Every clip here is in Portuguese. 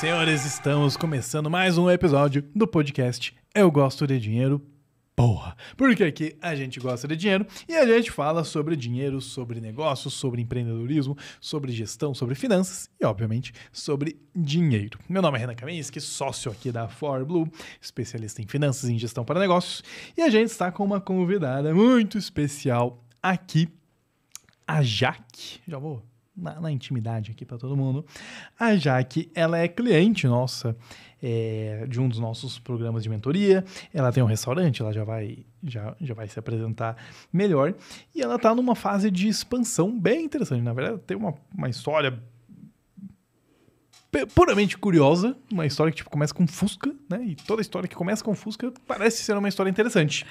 senhores, estamos começando mais um episódio do podcast Eu Gosto de Dinheiro, porra. Porque aqui a gente gosta de dinheiro e a gente fala sobre dinheiro, sobre negócios, sobre empreendedorismo, sobre gestão, sobre finanças e, obviamente, sobre dinheiro. Meu nome é Renan Kaminski, sócio aqui da Blue, especialista em finanças e em gestão para negócios, e a gente está com uma convidada muito especial aqui, a Jaque. Já vou na, na intimidade aqui para todo mundo. A Jaque, ela é cliente nossa é, de um dos nossos programas de mentoria. Ela tem um restaurante, ela já vai, já, já vai se apresentar melhor. E ela está numa fase de expansão bem interessante. Na verdade, tem uma, uma história puramente curiosa, uma história que tipo, começa com Fusca, né? E toda história que começa com Fusca parece ser uma história interessante.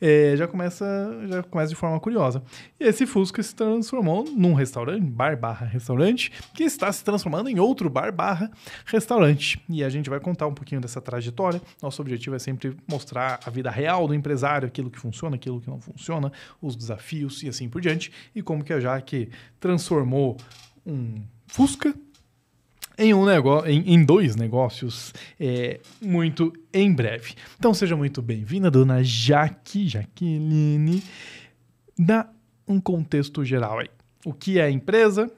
É, já começa já começa de forma curiosa. E esse Fusca se transformou num restaurante, bar barra restaurante, que está se transformando em outro bar barra restaurante. E a gente vai contar um pouquinho dessa trajetória. Nosso objetivo é sempre mostrar a vida real do empresário, aquilo que funciona, aquilo que não funciona, os desafios e assim por diante. E como que a Jaque transformou um Fusca em, um negócio, em, em dois negócios é, muito em breve. Então seja muito bem-vinda, dona Jaque, Jaqueline. Dá um contexto geral aí. O que é a empresa?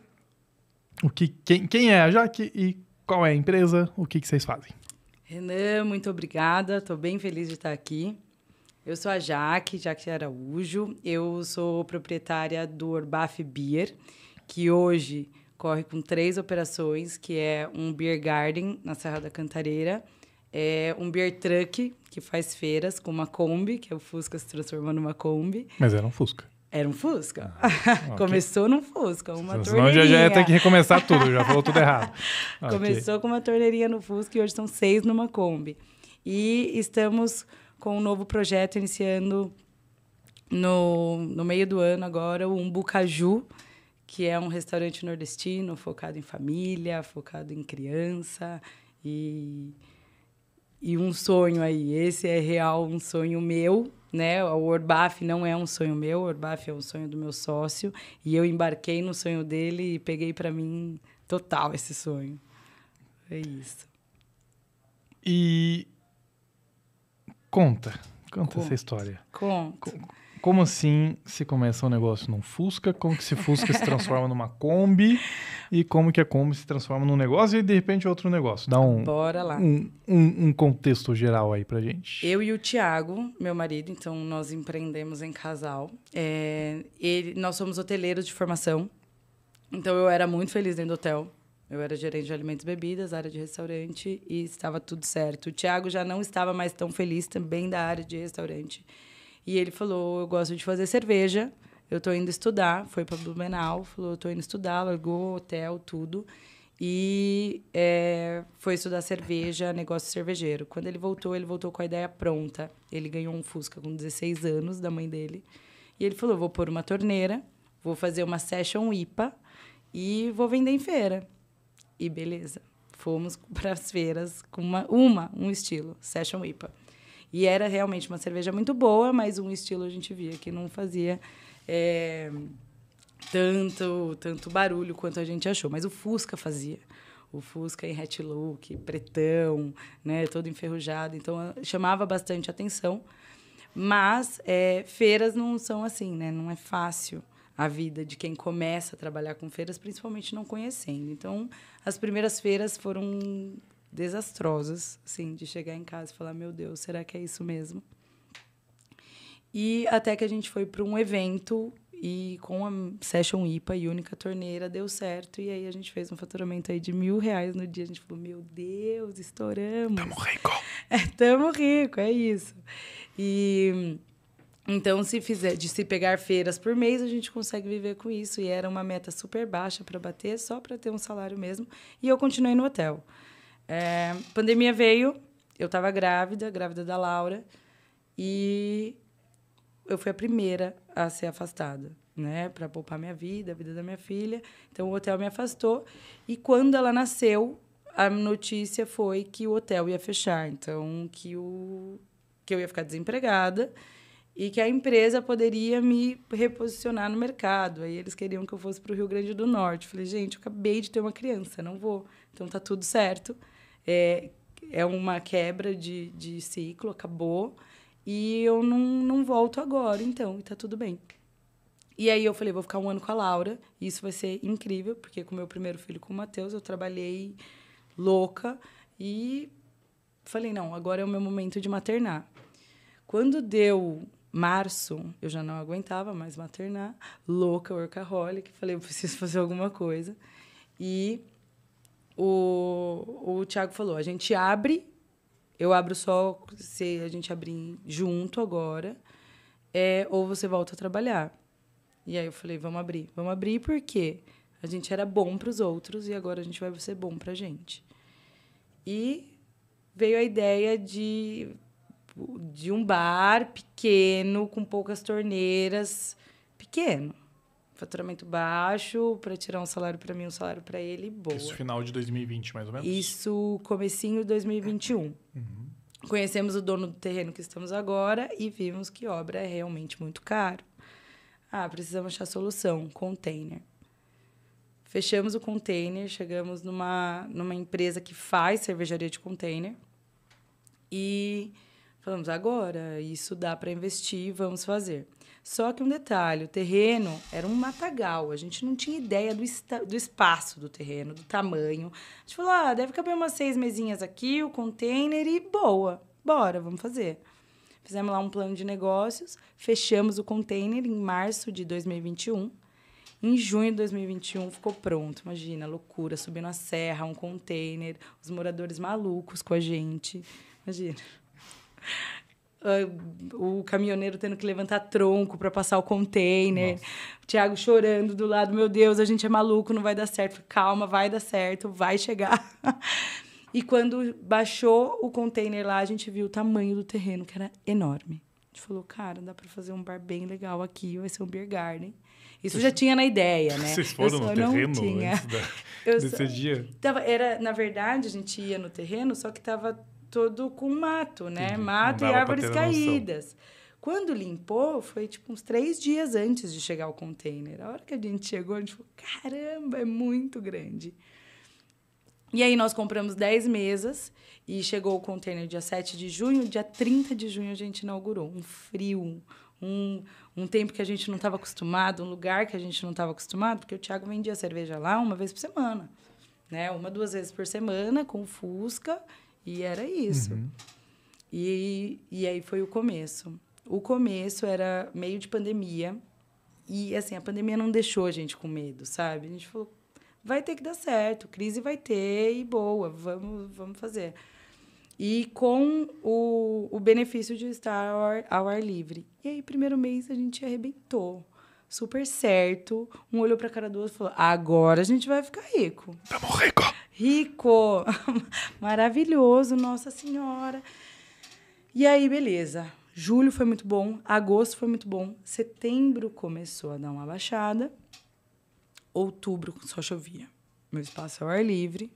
O que, quem, quem é a Jaque e qual é a empresa? O que, que vocês fazem? Renan, muito obrigada. Estou bem feliz de estar aqui. Eu sou a Jaque, Jaque Araújo. Eu sou proprietária do Orbaf Beer, que hoje corre com três operações, que é um beer garden na Serra da Cantareira, é um beer truck que faz feiras com uma Kombi, que é o Fusca se transformando numa Kombi. Mas era um Fusca. Era um Fusca. Ah, Começou no num Fusca, uma Senão torneirinha. já ia ter que recomeçar tudo, já falou tudo errado. Começou okay. com uma torneirinha no Fusca e hoje são seis numa Kombi. E estamos com um novo projeto iniciando no, no meio do ano agora, o Umbucaju, que é um restaurante nordestino focado em família, focado em criança e e um sonho aí. Esse é real um sonho meu, né? O Orbaf não é um sonho meu, o Orbaf é um sonho do meu sócio e eu embarquei no sonho dele e peguei para mim total esse sonho. É isso. E conta, conta, conta essa história. Conta. Como assim se começa um negócio num Fusca? Como que se Fusca se transforma numa Kombi? E como que a Kombi se transforma num negócio e de repente outro negócio? Dá um, Bora lá. Um, um, um contexto geral aí pra gente. Eu e o Tiago, meu marido, então nós empreendemos em casal. É, ele, nós somos hoteleiros de formação. Então eu era muito feliz dentro do hotel. Eu era gerente de alimentos e bebidas, área de restaurante e estava tudo certo. O Tiago já não estava mais tão feliz também da área de restaurante. E ele falou: Eu gosto de fazer cerveja, eu tô indo estudar. Foi para Blumenau, falou: Eu tô indo estudar, largou hotel, tudo. E é, foi estudar cerveja, negócio cervejeiro. Quando ele voltou, ele voltou com a ideia pronta. Ele ganhou um Fusca com 16 anos, da mãe dele. E ele falou: Vou pôr uma torneira, vou fazer uma session IPA e vou vender em feira. E beleza. Fomos para as feiras com uma, uma, um estilo, Session IPA. E era realmente uma cerveja muito boa, mas um estilo a gente via que não fazia é, tanto, tanto barulho quanto a gente achou. Mas o Fusca fazia. O Fusca em look, pretão, né, todo enferrujado. Então, chamava bastante atenção. Mas é, feiras não são assim, né? Não é fácil a vida de quem começa a trabalhar com feiras, principalmente não conhecendo. Então, as primeiras feiras foram desastrosas, assim, de chegar em casa e falar: meu Deus, será que é isso mesmo? E até que a gente foi para um evento e com a Session IPA e única torneira deu certo. E aí a gente fez um faturamento aí de mil reais no dia. A gente falou, meu Deus, estouramos. Tamo rico. É, tamo rico, é isso. E então, se fizer, de se pegar feiras por mês, a gente consegue viver com isso. E era uma meta super baixa para bater, só para ter um salário mesmo. E eu continuei no hotel. É, pandemia veio, eu estava grávida, grávida da Laura, e eu fui a primeira a ser afastada, né? Para poupar minha vida, a vida da minha filha. Então o hotel me afastou. E quando ela nasceu, a notícia foi que o hotel ia fechar, então que o que eu ia ficar desempregada e que a empresa poderia me reposicionar no mercado. Aí eles queriam que eu fosse para o Rio Grande do Norte. Eu falei, gente, eu acabei de ter uma criança, não vou. Então tá tudo certo é, é uma quebra de, de ciclo, acabou. E eu não, não volto agora, então, e tá tudo bem. E aí eu falei, vou ficar um ano com a Laura, e isso vai ser incrível, porque com o meu primeiro filho, com o Matheus, eu trabalhei louca e falei, não, agora é o meu momento de maternar. Quando deu março, eu já não aguentava mais maternar, louca, workaholic, falei, eu preciso fazer alguma coisa. E o, o Thiago falou: a gente abre, eu abro só se a gente abrir junto agora, é, ou você volta a trabalhar. E aí eu falei: vamos abrir. Vamos abrir porque a gente era bom para os outros e agora a gente vai ser bom para a gente. E veio a ideia de, de um bar pequeno, com poucas torneiras, pequeno faturamento baixo para tirar um salário para mim, um salário para ele, boa. Isso final de 2020, mais ou menos? Isso comecinho de 2021. Uhum. Conhecemos o dono do terreno que estamos agora e vimos que obra é realmente muito caro. Ah, precisamos achar solução, container. Fechamos o container, chegamos numa, numa empresa que faz cervejaria de container e falamos agora, isso dá para investir, vamos fazer. Só que um detalhe, o terreno era um matagal, a gente não tinha ideia do, do espaço do terreno, do tamanho. A gente falou, ah, deve caber umas seis mesinhas aqui, o container e boa, bora, vamos fazer. Fizemos lá um plano de negócios, fechamos o container em março de 2021. Em junho de 2021 ficou pronto, imagina, loucura, subindo a serra, um container, os moradores malucos com a gente, imagina. Uh, o caminhoneiro tendo que levantar tronco para passar o container. Nossa. O Thiago chorando do lado, meu Deus, a gente é maluco, não vai dar certo. Calma, vai dar certo, vai chegar. e quando baixou o container lá, a gente viu o tamanho do terreno, que era enorme. A gente falou, cara, dá para fazer um bar bem legal aqui, vai ser um beer garden. Isso Vocês... já tinha na ideia, né? Vocês foram só, no terreno tinha. antes da... desse só... dia? Tava, era, na verdade, a gente ia no terreno, só que tava todo com mato, né? Entendi. Mato e árvores caídas. Quando limpou, foi tipo uns três dias antes de chegar o container. A hora que a gente chegou, a gente falou: caramba, é muito grande. E aí nós compramos 10 mesas e chegou o container dia 7 de junho. Dia 30 de junho a gente inaugurou. Um frio, um, um tempo que a gente não estava acostumado, um lugar que a gente não estava acostumado, porque o Thiago vendia cerveja lá uma vez por semana. Né? Uma, duas vezes por semana, com Fusca e era isso. Uhum. E, e aí foi o começo. O começo era meio de pandemia. E, assim, a pandemia não deixou a gente com medo, sabe? A gente falou, vai ter que dar certo, crise vai ter e boa, vamos, vamos fazer. E com o, o benefício de estar ao ar, ao ar livre. E aí, primeiro mês, a gente arrebentou. Super certo. Um olhou pra cara do outro e falou, agora a gente vai ficar rico. Tamo rico! rico, maravilhoso, Nossa Senhora. E aí, beleza. Julho foi muito bom, agosto foi muito bom, setembro começou a dar uma baixada, outubro só chovia. Meu espaço é ao ar livre,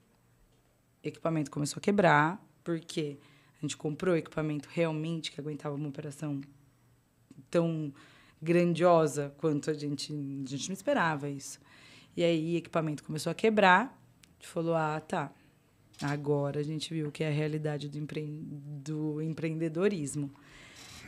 equipamento começou a quebrar, porque a gente comprou equipamento realmente que aguentava uma operação tão grandiosa quanto a gente, a gente não esperava isso. E aí, equipamento começou a quebrar, falou: ah, tá. Agora a gente viu que é a realidade do, empre... do empreendedorismo.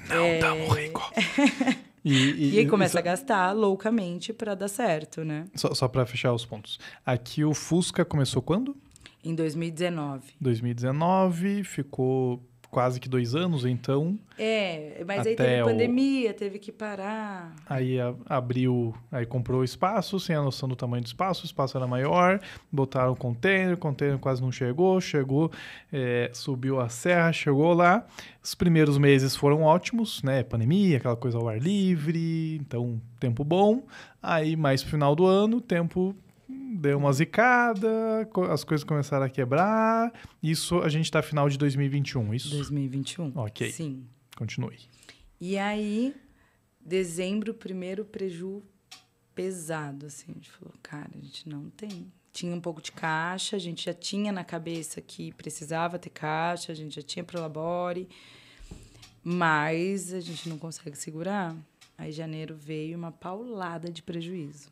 Não é... tamo tá rico. e, e, e, aí começa a gastar loucamente para dar certo, né? Só, só para fechar os pontos. Aqui o Fusca começou quando? Em 2019. 2019, ficou quase que dois anos, então. É, mas aí teve o... pandemia, teve que parar. Aí a, abriu, aí comprou espaço, sem a noção do tamanho do espaço, o espaço era maior, botaram o container, o container quase não chegou, chegou, é, subiu a serra, chegou lá. Os primeiros meses foram ótimos, né? Pandemia, aquela coisa ao ar livre, então tempo bom. Aí mais pro final do ano, tempo deu uma zicada, as coisas começaram a quebrar. Isso a gente está final de 2021, é isso? 2021. Ok. Sim. Continue. E aí, dezembro, primeiro preju pesado, assim. A gente falou, cara, a gente não tem. Tinha um pouco de caixa, a gente já tinha na cabeça que precisava ter caixa, a gente já tinha Prolabore, mas a gente não consegue segurar. Aí janeiro veio uma paulada de prejuízo.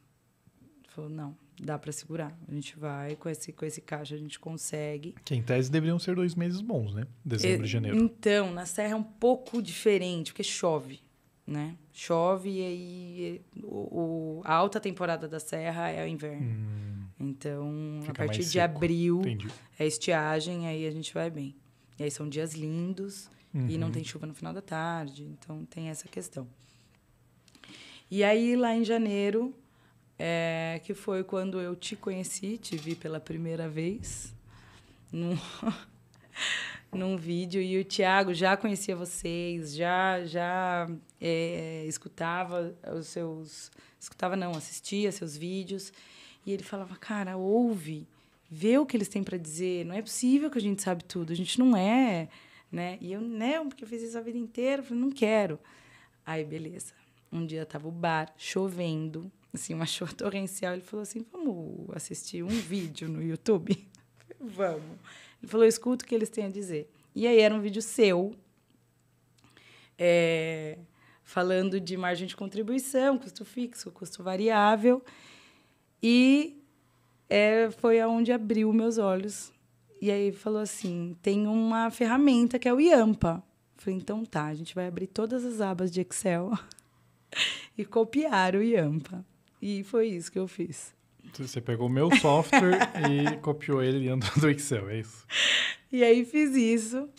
Falou, não, dá para segurar. A gente vai, com esse, com esse caixa a gente consegue. Que em tese deveriam ser dois meses bons, né? Dezembro e, é, janeiro. Então, na Serra é um pouco diferente, porque chove, né? Chove e aí o, o a alta temporada da Serra é o inverno. Hum. Então, a partir de abril Entendi. é estiagem, aí a gente vai bem. E aí são dias lindos uhum. e não uhum. tem chuva no final da tarde, então tem essa questão. E aí lá em janeiro é, que foi quando eu te conheci, te vi pela primeira vez num, num vídeo e o Tiago já conhecia vocês, já já é, escutava os seus, escutava não, assistia seus vídeos e ele falava, cara, ouve, vê o que eles têm para dizer, não é possível que a gente sabe tudo, a gente não é, né? E eu não, porque eu fiz isso a vida inteira, eu falei, não quero. Aí beleza. Um dia tava o bar chovendo, assim, uma chuva torrencial. Ele falou assim: vamos assistir um vídeo no YouTube? vamos. Ele falou: escuta o que eles têm a dizer. E aí era um vídeo seu, é, falando de margem de contribuição, custo fixo, custo variável. E é, foi aonde abriu meus olhos. E aí falou assim: tem uma ferramenta que é o IAMPA. Eu falei, então tá, a gente vai abrir todas as abas de Excel e copiar o IAMPA. E foi isso que eu fiz. Você pegou o meu software e copiou ele dentro do Excel, é isso? E aí fiz isso.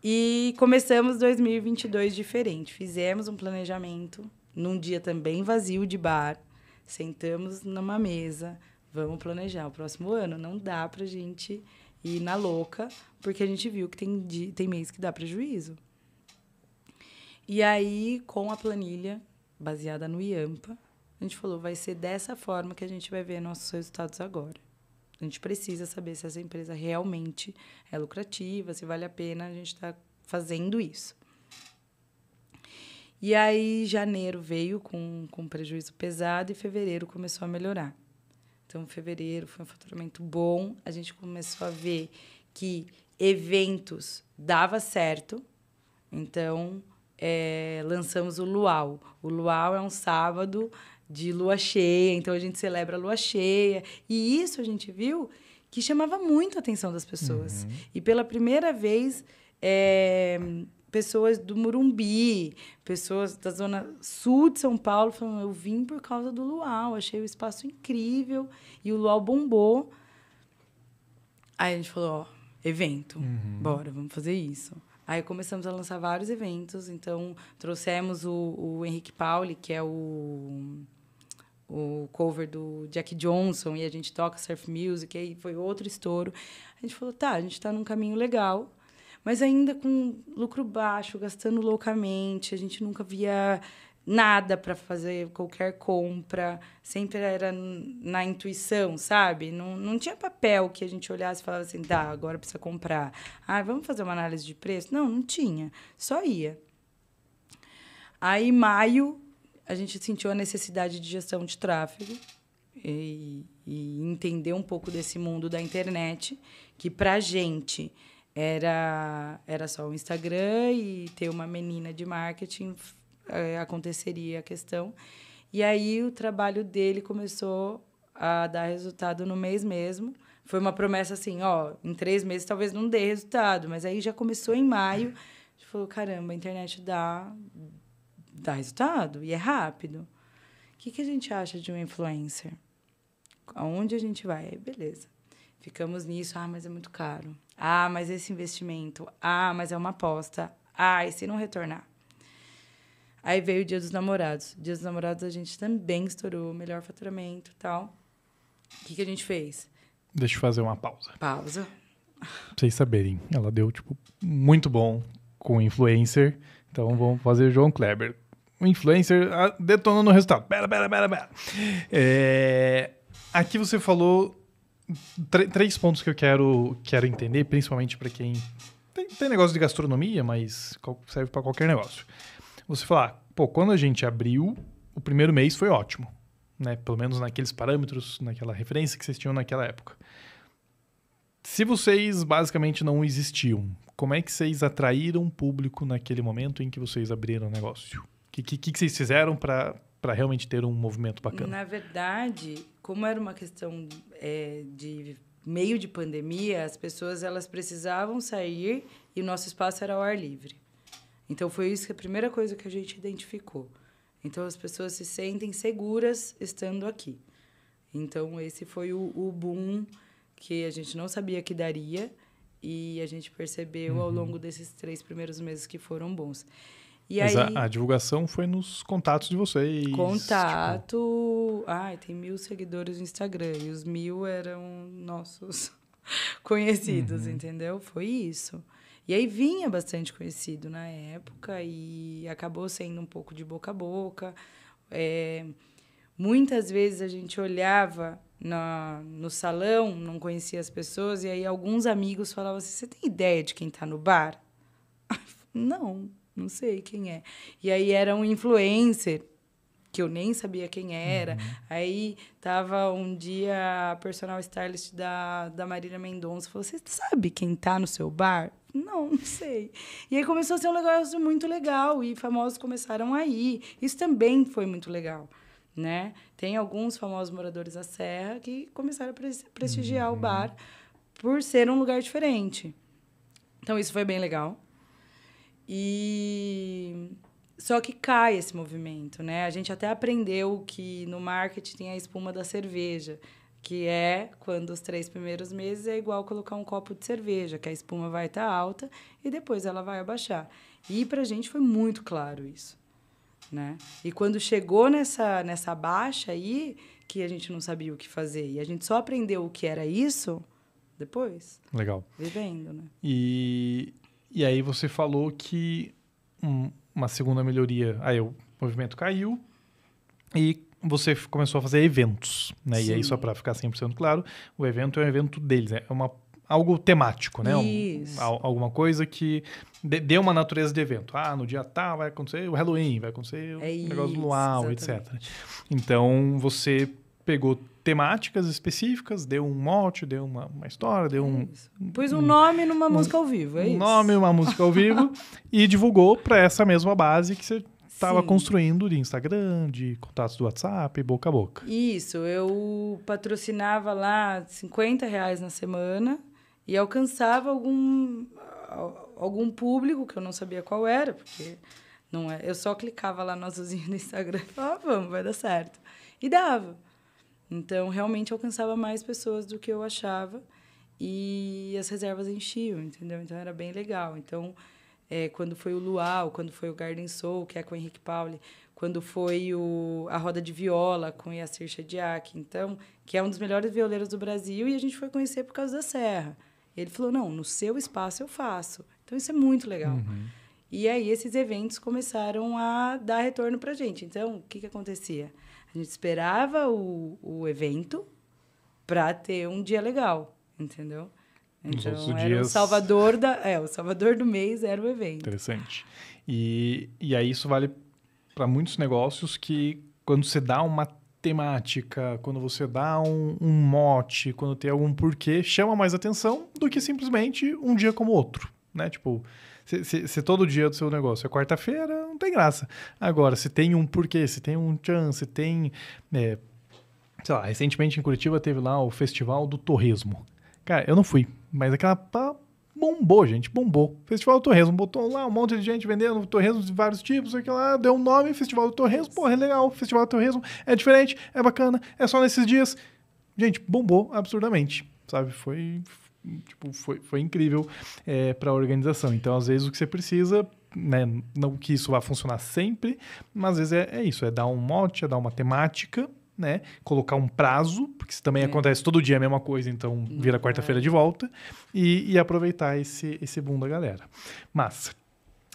E começamos 2022 diferente. Fizemos um planejamento num dia também vazio de bar. Sentamos numa mesa, vamos planejar o próximo ano. Não dá pra gente ir na louca, porque a gente viu que tem, tem mês que dá prejuízo. E aí, com a planilha baseada no IAMPA, a gente falou, vai ser dessa forma que a gente vai ver nossos resultados agora. A gente precisa saber se essa empresa realmente é lucrativa, se vale a pena a gente estar tá fazendo isso. E aí, janeiro veio com, com prejuízo pesado e fevereiro começou a melhorar. Então, fevereiro foi um faturamento bom, a gente começou a ver que eventos dava certo. Então, é, lançamos o Luau. O Luau é um sábado de lua cheia, então a gente celebra a lua cheia. E isso a gente viu que chamava muito a atenção das pessoas. Uhum. E pela primeira vez, é, pessoas do Murumbi, pessoas da zona sul de São Paulo falam eu vim por causa do luau, achei o espaço incrível. E o luau bombou. Aí a gente falou: ó, evento, uhum. bora, vamos fazer isso. Aí começamos a lançar vários eventos, então trouxemos o, o Henrique Pauli, que é o o cover do Jack Johnson e a gente toca surf music, aí foi outro estouro. A gente falou, tá, a gente está num caminho legal, mas ainda com lucro baixo, gastando loucamente, a gente nunca via nada para fazer qualquer compra, sempre era na intuição, sabe? Não, não tinha papel que a gente olhasse e falasse assim, dá, agora precisa comprar. Ah, vamos fazer uma análise de preço? Não, não tinha, só ia. Aí, maio, a gente sentiu a necessidade de gestão de tráfego e, e entender um pouco desse mundo da internet, que a gente era, era só o Instagram e ter uma menina de marketing é, aconteceria a questão. E aí o trabalho dele começou a dar resultado no mês mesmo. Foi uma promessa assim, ó, em três meses talvez não dê resultado, mas aí já começou em maio. A gente falou, caramba, a internet dá, dá resultado e é rápido. O que, que a gente acha de um influencer? Aonde a gente vai? beleza. Ficamos nisso. Ah, mas é muito caro. Ah, mas esse investimento. Ah, mas é uma aposta. Ah, e se não retornar? Aí veio o Dia dos Namorados. Dia dos Namorados a gente também estourou, melhor faturamento e tal. O que, que a gente fez? Deixa eu fazer uma pausa. Pausa. Pra vocês saberem, ela deu, tipo, muito bom com influencer. Então vamos fazer João Kleber um influencer ah, detonando o resultado. Pera, pera, pera, pera. É, aqui você falou três pontos que eu quero, quero entender, principalmente para quem tem, tem, negócio de gastronomia, mas serve para qualquer negócio. Você falar, ah, pô, quando a gente abriu, o primeiro mês foi ótimo, né? Pelo menos naqueles parâmetros, naquela referência que vocês tinham naquela época. Se vocês basicamente não existiam, como é que vocês atraíram público naquele momento em que vocês abriram o negócio? que, que, que vocês fizeram para realmente ter um movimento bacana? Na verdade, como era uma questão é, de meio de pandemia, as pessoas elas precisavam sair e o nosso espaço era ao ar livre. Então foi isso que é a primeira coisa que a gente identificou. Então as pessoas se sentem seguras estando aqui. Então esse foi o, o boom que a gente não sabia que daria e a gente percebeu uhum. ao longo desses três primeiros meses que foram bons. E Mas aí... a, a, divulgação foi nos contatos de vocês. Tipo Contato. Tipo... Ai, tem mil seguidores no Instagram. E os mil eram nossos conhecidos, uhum. entendeu? Foi isso. E aí vinha bastante conhecido na época e acabou sendo um pouco de boca a boca. É, muitas vezes a gente olhava na, no salão, não conhecia as pessoas, e aí alguns amigos falavam assim: Você tem ideia de quem está no bar? Não não sei quem é. E aí era um influencer que eu nem sabia quem era. Uhum. Aí tava um dia a personal stylist da, da Marília Mendonça falou: Você sabe quem tá no seu bar? Não, não sei. E aí começou a ser um negócio muito legal e famosos começaram a ir. Isso também foi muito legal, né? Tem alguns famosos moradores da Serra que começaram a prestigiar uhum. o bar por ser um lugar diferente. Então isso foi bem legal. E só que cai esse movimento, né? A gente até aprendeu que no marketing tem a espuma da cerveja, que é quando os três primeiros meses é igual colocar um copo de cerveja, que a espuma vai estar tá alta e depois ela vai abaixar. E para a gente foi muito claro isso, né? E quando chegou nessa nessa baixa aí que a gente não sabia o que fazer e a gente só aprendeu o que era isso depois. Legal. Vivendo, né? E e aí você falou que um, uma segunda melhoria, aí o movimento caiu e você começou a fazer eventos, né? E aí só para ficar 100% claro, o evento é um evento deles, né? é uma algo temático, né? Isso. Um, alguma coisa que dê, uma natureza de evento. Ah, no dia tal tá, vai acontecer o Halloween, vai acontecer é o negócio do luau, exatamente. etc. Então você pegou temáticas específicas, deu um mote, deu uma, uma história, deu um. Pôs um, um, nome numa um, música ao vivo, é um isso? Um nome numa música ao vivo e divulgou para essa mesma base que você estava construindo de Instagram, de contatos do WhatsApp, boca a boca. Isso, eu patrocinava lá 50 reais na semana e alcançava algum, algum público que eu não sabia qual era, porque não é, eu só clicava lá no azulzinho do Instagram e falava, ah, vamos, vai dar certo. E dava. Então, realmente alcançava mais pessoas do que eu achava e as reservas enchiam, entendeu? Então, era bem legal. Então, é, quando foi o Luau, quando foi o Garden Soul, que é com o Henrique Pauli, quando foi o, a Roda de Viola com Yacir Shadiak, então, que é um dos melhores violeiros do Brasil, e a gente foi conhecer por causa da Serra. Ele falou, não, no seu espaço eu faço. Então, isso é muito legal. Uhum. E aí, esses eventos começaram a dar retorno para gente. Então, o que, que acontecia? A gente esperava o, o evento para ter um dia legal, entendeu? Então, era dias... o salvador da, é, o salvador do mês era o evento. Interessante. E, e aí isso vale para muitos negócios que quando você dá uma temática, quando você dá um, um, mote, quando tem algum porquê, chama mais atenção do que simplesmente um dia como outro, né? Tipo, se, se, se todo dia é do seu negócio é quarta-feira, não tem graça. Agora, se tem um porquê, se tem um chance, se tem. É, sei lá, recentemente em Curitiba teve lá o Festival do Torresmo. Cara, eu não fui, mas aquela pá, bombou, gente, bombou. Festival do Torresmo, botou lá um monte de gente vendendo torresmo de vários tipos, aquilo lá, deu um nome, Festival do Torresmo, porra, é legal, Festival do Torresmo, é diferente, é bacana, é só nesses dias. Gente, bombou absurdamente, sabe? Foi, tipo, foi, foi incrível é, para a organização. Então, às vezes, o que você precisa né, não que isso vá funcionar sempre, mas às vezes é, é, isso, é dar um mote, é dar uma temática, né, colocar um prazo, porque isso também é. acontece todo dia é a mesma coisa, então uhum. vira quarta-feira de volta, e, e, aproveitar esse, esse boom da galera. Mas,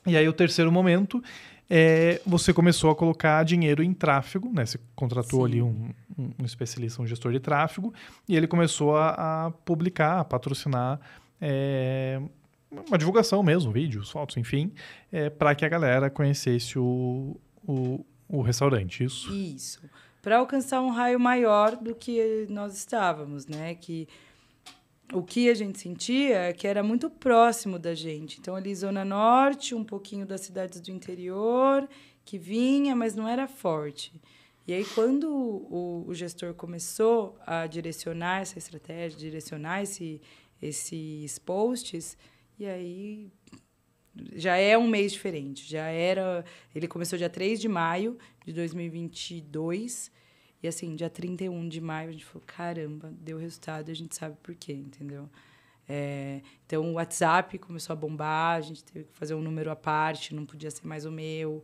e aí o terceiro momento é, você começou a colocar dinheiro em tráfego, né? Você contratou Sim. ali um, um, especialista, um gestor de tráfego, e ele começou a, a publicar, a patrocinar é, uma divulgação mesmo, vídeos, fotos, enfim, é, para que a galera conhecesse o, o, o restaurante, isso? Isso. Para alcançar um raio maior do que nós estávamos, né? Que o que a gente sentia é que era muito próximo da gente. Então, ali, Zona Norte, um pouquinho das cidades do interior, que vinha, mas não era forte. E aí, quando o, o gestor começou a direcionar essa estratégia, direcionar esse, esses posts, e aí já é um mês diferente. Já era. Ele começou dia 3 de maio de 2022 e assim, dia 31 de maio, a gente falou: caramba, deu resultado, a gente sabe por quê, entendeu? É, então, o WhatsApp começou a bombar, a gente teve que fazer um número à parte, não podia ser mais o meu.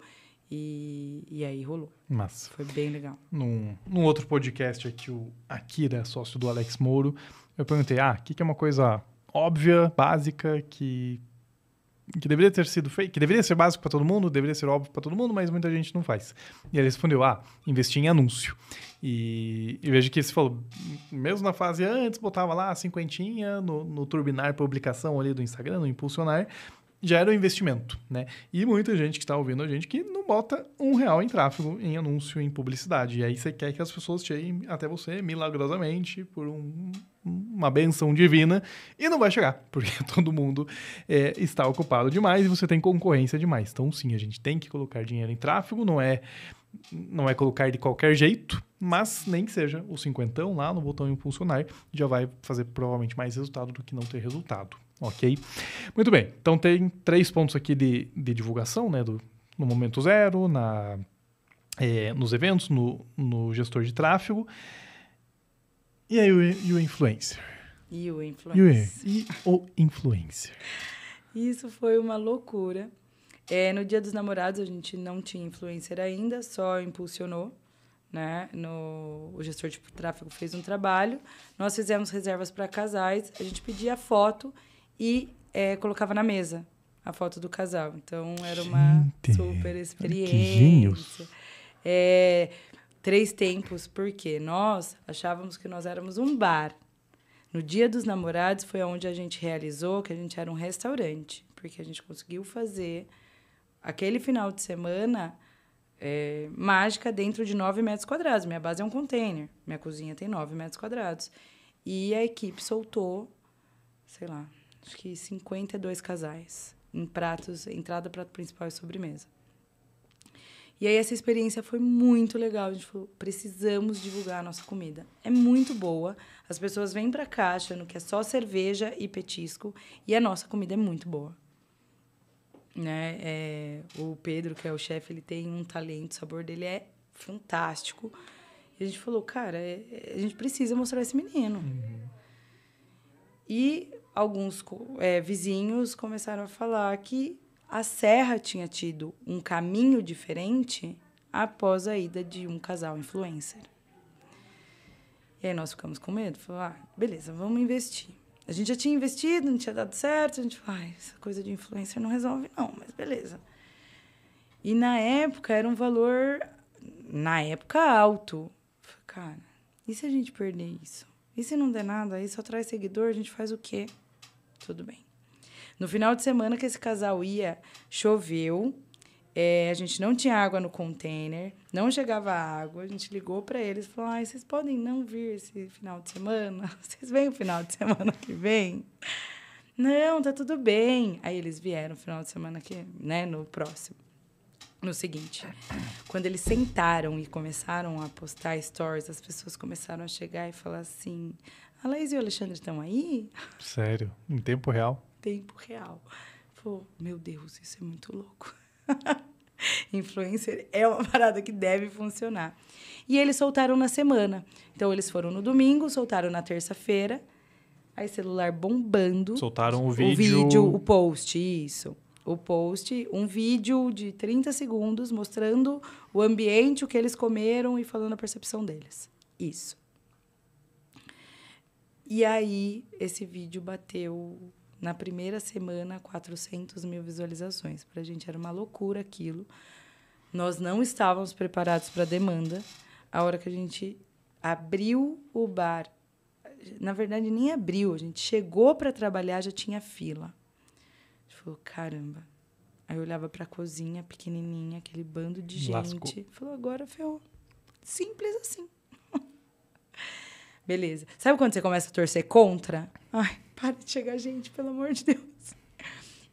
E, e aí rolou. Mas Foi bem legal. Num, num outro podcast aqui, o Akira, sócio do Alex Moro, eu perguntei: ah, o que, que é uma coisa óbvia, básica, que que deveria ter sido feito, que deveria ser básico para todo mundo, deveria ser óbvio para todo mundo, mas muita gente não faz. E ele respondeu: "Ah, investir em anúncio". E, e que você falou, mesmo na fase antes, botava lá a cinquentinha no, no turbinar publicação ali do Instagram, no impulsionar, gera um investimento, né? E muita gente que está ouvindo a gente que não bota um real em tráfego, em anúncio, em publicidade. E aí você quer que as pessoas cheguem até você milagrosamente por um, uma benção divina e não vai chegar, porque todo mundo é, está ocupado demais e você tem concorrência demais. Então sim, a gente tem que colocar dinheiro em tráfego, não é não é colocar de qualquer jeito, mas nem que seja o cinquentão lá no botão impulsionar já vai fazer provavelmente mais resultado do que não ter resultado. Ok? Muito bem. Então tem três pontos aqui de, de divulgação, né? Do, no momento zero, na, é, nos eventos, no, no gestor de tráfego. E aí o, e o influencer. E o influencer. E o, influencer. Isso foi uma loucura. É, no Dia dos Namorados a gente não tinha influencer ainda, só impulsionou. Né? No, o gestor de tráfego fez um trabalho. Nós fizemos reservas para casais. A gente pedia foto e é, colocava na mesa a foto do casal. Então era uma super experiência. Que É, três tempos, porque nós achávamos que nós éramos um bar. No Dia dos Namorados foi onde a gente realizou que a gente era um restaurante, porque a gente conseguiu fazer aquele final de semana é, mágica dentro de nove metros quadrados. Minha base é um container, minha cozinha tem nove metros quadrados. E a equipe soltou, sei lá, acho que 52 casais em pratos, entrada, prato principal e sobremesa. E aí essa experiência foi muito legal. A gente falou, precisamos divulgar a nossa comida. É muito boa. As pessoas vêm para cá achando que é só cerveja e petisco e a nossa comida é muito boa. Né? É, o Pedro, que é o chefe, ele tem um talento, o sabor dele é fantástico. E a gente falou, cara, é, é a gente precisa mostrar esse menino. Uhum. E alguns é, vizinhos começaram a falar que a Serra tinha tido um caminho diferente após a ida de um casal influencer. E aí nós ficamos com medo, falou, ah, beleza, vamos investir. A gente já tinha investido, não tinha dado certo, a gente falou, ah, essa coisa de influencer não resolve não, mas beleza. E na época era um valor, na época, alto. Falei, cara, e se a gente perder isso? E se não der nada, aí só traz seguidor, a gente faz o quê? tudo bem. No final de semana que esse casal ia, choveu, é, a gente não tinha água no container, não chegava água, a gente ligou para eles e falou: ah, vocês podem não vir esse final de semana? Vocês vêm o final de semana que vem? Não, tá tudo bem. Aí eles vieram no final de semana que, né, no próximo. No seguinte, quando eles sentaram e começaram a postar stories, as pessoas começaram a chegar e falar assim: a Laís e o Alexandre estão aí? Sério, em tempo real. Tempo real. Pô, meu Deus, isso é muito louco. Influencer é uma parada que deve funcionar. E eles soltaram na semana. Então eles foram no domingo, soltaram na terça-feira. Aí celular bombando. Soltaram o vídeo. O vídeo, o post, isso. O post, um vídeo de 30 segundos mostrando o ambiente, o que eles comeram e falando a percepção deles. Isso. E aí, esse vídeo bateu, na primeira semana, 400 mil visualizações. Pra gente era uma loucura aquilo. Nós não estávamos preparados para a demanda. A hora que a gente abriu o bar, na verdade, nem abriu, a gente chegou para trabalhar, já tinha fila. A gente falou, caramba. Aí eu olhava para a cozinha pequenininha, aquele bando de gente. Lascou. Falou, agora ferrou. Simples assim. Beleza. Sabe quando você começa a torcer contra? Ai, para de chegar, gente, pelo amor de Deus.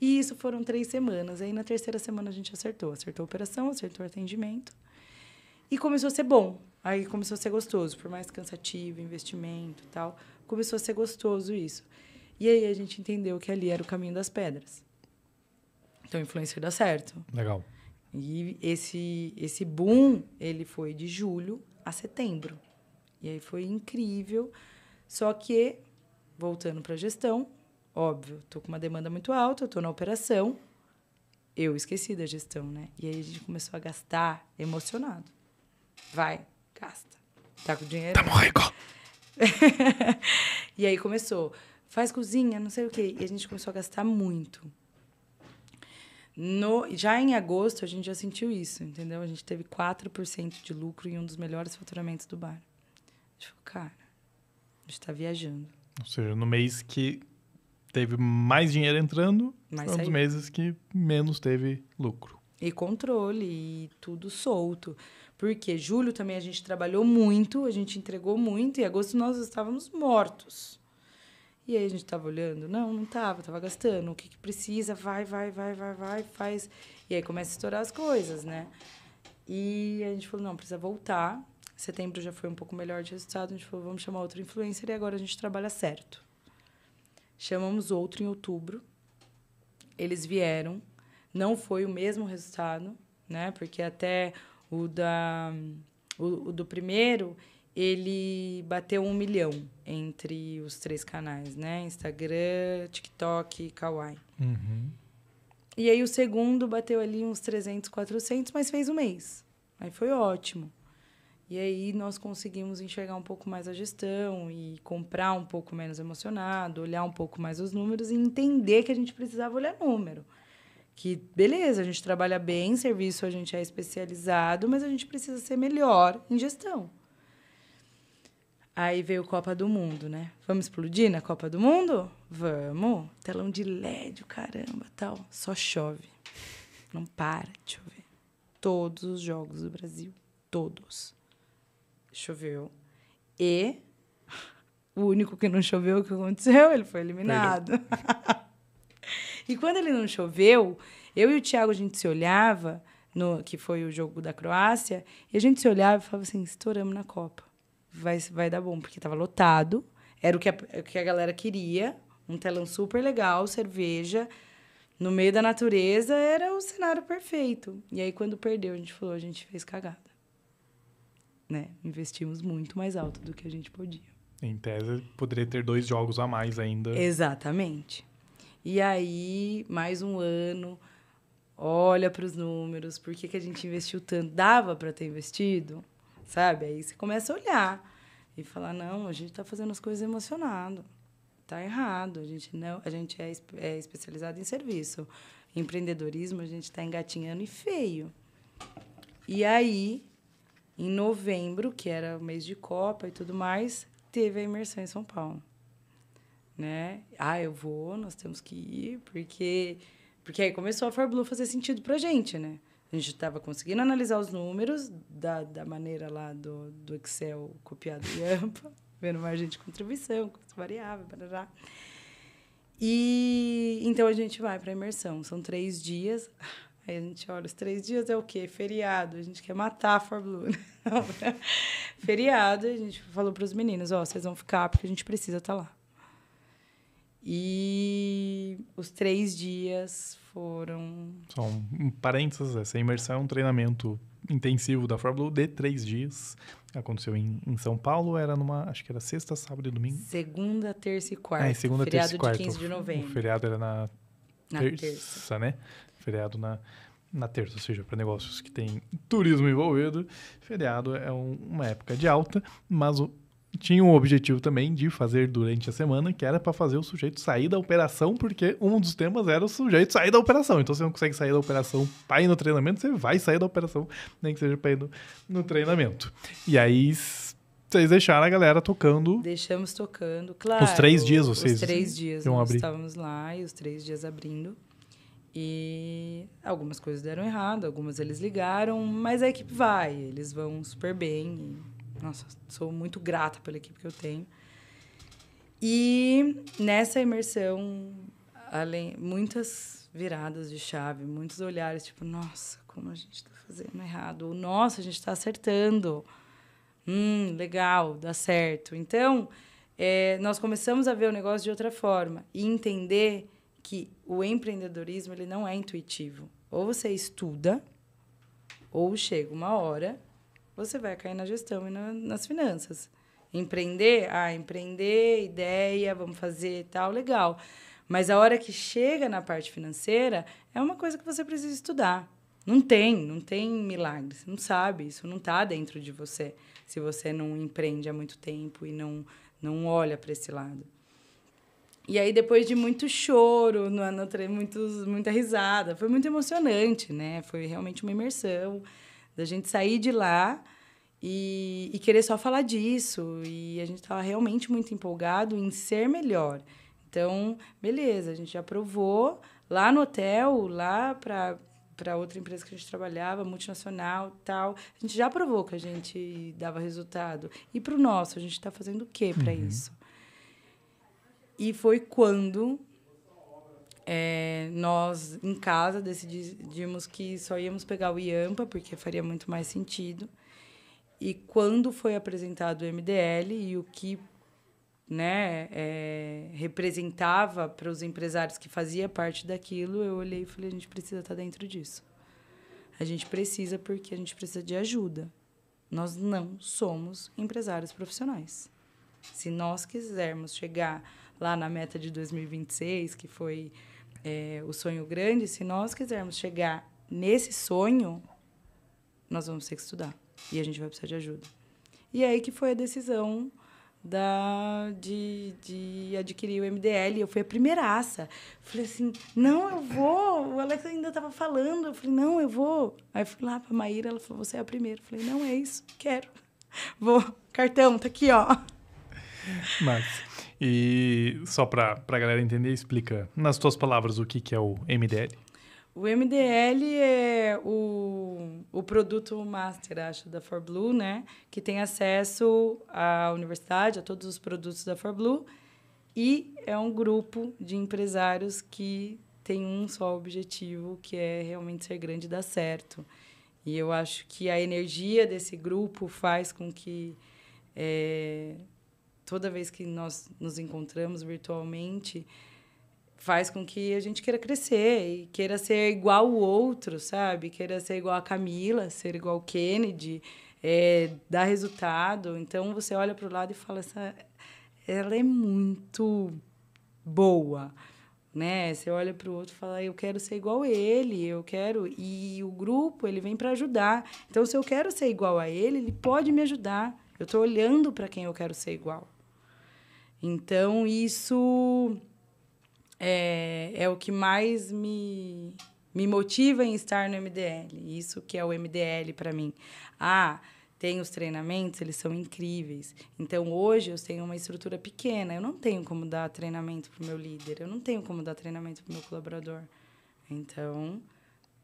E isso foram três semanas. Aí na terceira semana a gente acertou. Acertou a operação, acertou o atendimento. E começou a ser bom. Aí começou a ser gostoso, por mais cansativo, investimento e tal. Começou a ser gostoso isso. E aí a gente entendeu que ali era o caminho das pedras. Então, influencer dá certo. Legal. E esse, esse boom, ele foi de julho a setembro. E aí foi incrível. Só que, voltando para a gestão, óbvio, estou com uma demanda muito alta, estou na operação, eu esqueci da gestão, né? E aí a gente começou a gastar emocionado. Vai, gasta. Tá com dinheiro? Tamo rico! e aí começou, faz cozinha, não sei o quê. E a gente começou a gastar muito. No, já em agosto a gente já sentiu isso, entendeu? A gente teve 4% de lucro em um dos melhores faturamentos do bar. Tipo, cara, a gente tá viajando. Ou seja, no mês que teve mais dinheiro entrando, são os meses que menos teve lucro. E controle, e tudo solto. Porque julho também a gente trabalhou muito, a gente entregou muito, e agosto nós estávamos mortos. E aí a gente estava olhando, não, não estava, estava gastando, o que, que precisa, vai, vai, vai, vai, vai, faz. E aí começa a estourar as coisas, né? E a gente falou, não, precisa voltar, Setembro já foi um pouco melhor de resultado, a gente falou, vamos chamar outro influencer e agora a gente trabalha certo. Chamamos outro em outubro. Eles vieram, não foi o mesmo resultado, né? Porque até o da o, o do primeiro ele bateu um milhão entre os três canais, né? Instagram, TikTok e Kawaii. Uhum. E aí o segundo bateu ali uns 300, 400, mas fez um mês. Aí foi ótimo. E aí nós conseguimos enxergar um pouco mais a gestão e comprar um pouco menos emocionado, olhar um pouco mais os números e entender que a gente precisava olhar número. Que beleza, a gente trabalha bem, serviço a gente é especializado, mas a gente precisa ser melhor em gestão. Aí veio Copa do Mundo, né? Vamos explodir na Copa do Mundo? Vamos. Telão de LED, caramba, tal. Só chove. Não para de chover. Todos os jogos do Brasil, todos choveu. E o único que não choveu, o que aconteceu? Ele foi eliminado. e quando ele não choveu, eu e o Thiago, a gente se olhava, no, que foi o jogo da Croácia, e a gente se olhava e falava assim, estouramos na Copa. Vai, vai dar bom, porque estava lotado, era o que, a, o que a galera queria, um telão super legal, cerveja, no meio da natureza, era o cenário perfeito. E aí, quando perdeu, a gente falou, a gente fez cagada né? Investimos muito mais alto do que a gente podia. Em tese, poderia ter dois jogos a mais ainda. Exatamente. E aí, mais um ano, olha para os números, por que, que a gente investiu tanto? Dava para ter investido? Sabe? Aí você começa a olhar e falar: não, a gente está fazendo as coisas emocionado. Está errado. A gente, não, a gente é, é especializado em serviço. Empreendedorismo, a gente está engatinhando e feio. E aí, em novembro, que era o mês de Copa e tudo mais, teve a imersão em São Paulo. Né? Ah, eu vou, nós temos que ir, porque porque aí começou a Blue fazer sentido pra gente, né? A gente estava conseguindo analisar os números da, da maneira lá do, do Excel copiado em AMPA, vendo margem de contribuição, custo variável, barará. E então a gente vai para a imersão. São três dias. Aí a gente olha, os três dias é o quê? Feriado. A gente quer matar a Forblue. Né? né? Feriado, a gente falou para os meninos, ó, oh, vocês vão ficar porque a gente precisa estar tá lá. E os três dias foram... são um parênteses, essa imersão é um treinamento intensivo da Forblue de três dias. Aconteceu em, em, São Paulo, era numa. Acho que era sexta, sábado e domingo. Segunda, terça e é, quarta. É, segunda, feriado terça e quarta. Feriado de 15 de novembro. O feriado era na, na terça, terça, né? feriado na, na terça, ou seja, para negócios que tem turismo envolvido, feriado é um, uma época de alta, mas o, tinha um objetivo também de fazer durante a semana, que era para fazer o sujeito sair da operação, porque um dos temas era o sujeito sair da operação. Então, você não consegue sair da operação para ir no treinamento, você vai sair da operação, nem que seja para ir no, no treinamento. E aí, vocês deixaram a galera tocando. Deixamos tocando, claro. Os três dias vocês. Os três dias. Nós abrir. estávamos lá e os três dias abrindo. E algumas coisas deram errado, algumas eles ligaram, mas a equipe vai, eles vão super bem. E, nossa, sou muito grata pela equipe que eu tenho. E nessa imersão, além muitas viradas de chave, muitos olhares tipo, nossa, como a gente está fazendo errado, ou nossa, a gente está acertando. Hum, legal, dá certo. Então, é, nós começamos a ver o negócio de outra forma e entender que o empreendedorismo ele não é intuitivo. Ou você estuda, ou chega uma hora, você vai cair na gestão e na, nas finanças. Empreender, ah, empreender, ideia, vamos fazer e tal, legal. Mas a hora que chega na parte financeira, é uma coisa que você precisa estudar. Não tem, não tem milagre. Você não sabe, isso não está dentro de você. Se você não empreende há muito tempo e não, não olha para esse lado. E aí, depois de muito choro, no, no, muitos, muita risada, foi muito emocionante, né? Foi realmente uma imersão da gente sair de lá e, e querer só falar disso. E a gente estava realmente muito empolgado em ser melhor. Então, beleza, a gente já aprovou lá no hotel, lá para para outra empresa que a gente trabalhava, multinacional, tal. A gente já provou que a gente dava resultado. E para o nosso, a gente está fazendo o quê para uhum. isso? E foi quando é, nós, em casa, decidimos que só íamos pegar o IAMPA, porque faria muito mais sentido. E quando foi apresentado o MDL e o que né, é, representava para os empresários que fazia parte daquilo, eu olhei e falei: a gente precisa estar tá dentro disso. A gente precisa porque a gente precisa de ajuda. Nós não somos empresários profissionais. Se nós quisermos chegar lá na meta de 2026, que foi é, o sonho grande, se nós quisermos chegar nesse sonho, nós vamos ter que estudar. E a gente vai precisar de ajuda. E aí que foi a decisão da, de, de adquirir o MDL. Eu fui a primeira aça. Falei assim, não, eu vou. O Alex ainda estava falando. Eu falei, não, eu vou. Aí fui lá para a Maíra, ela falou, você é a primeira. Eu falei, não, é isso, quero. Vou. Cartão, tá aqui, ó. Mas... E só para a galera entender, explica nas tuas palavras o que, que é o MDL. O MDL é o, o produto master, acho, da ForBlue, né? Que tem acesso à universidade, a todos os produtos da ForBlue. E é um grupo de empresários que tem um só objetivo, que é realmente ser grande e dar certo. E eu acho que a energia desse grupo faz com que é, toda vez que nós nos encontramos virtualmente, faz com que a gente queira crescer e queira ser igual o outro, sabe? Queira ser igual a Camila, ser igual o Kennedy, é, dar resultado. Então você olha para o lado e fala: essa, ela é muito boa. Né? Você olha para o outro e fala, eu quero ser igual a ele, eu quero. E o grupo, ele vem para ajudar. Então, se eu quero ser igual a ele, ele pode me ajudar. Eu estou olhando para quem eu quero ser igual. Então, isso é, é o que mais me, me motiva em estar no MDL. Isso que é o MDL para mim. Ah, tem os treinamentos, eles são incríveis. Então, hoje eu tenho uma estrutura pequena, eu não tenho como dar treinamento para o meu líder, eu não tenho como dar treinamento para o meu colaborador. Então,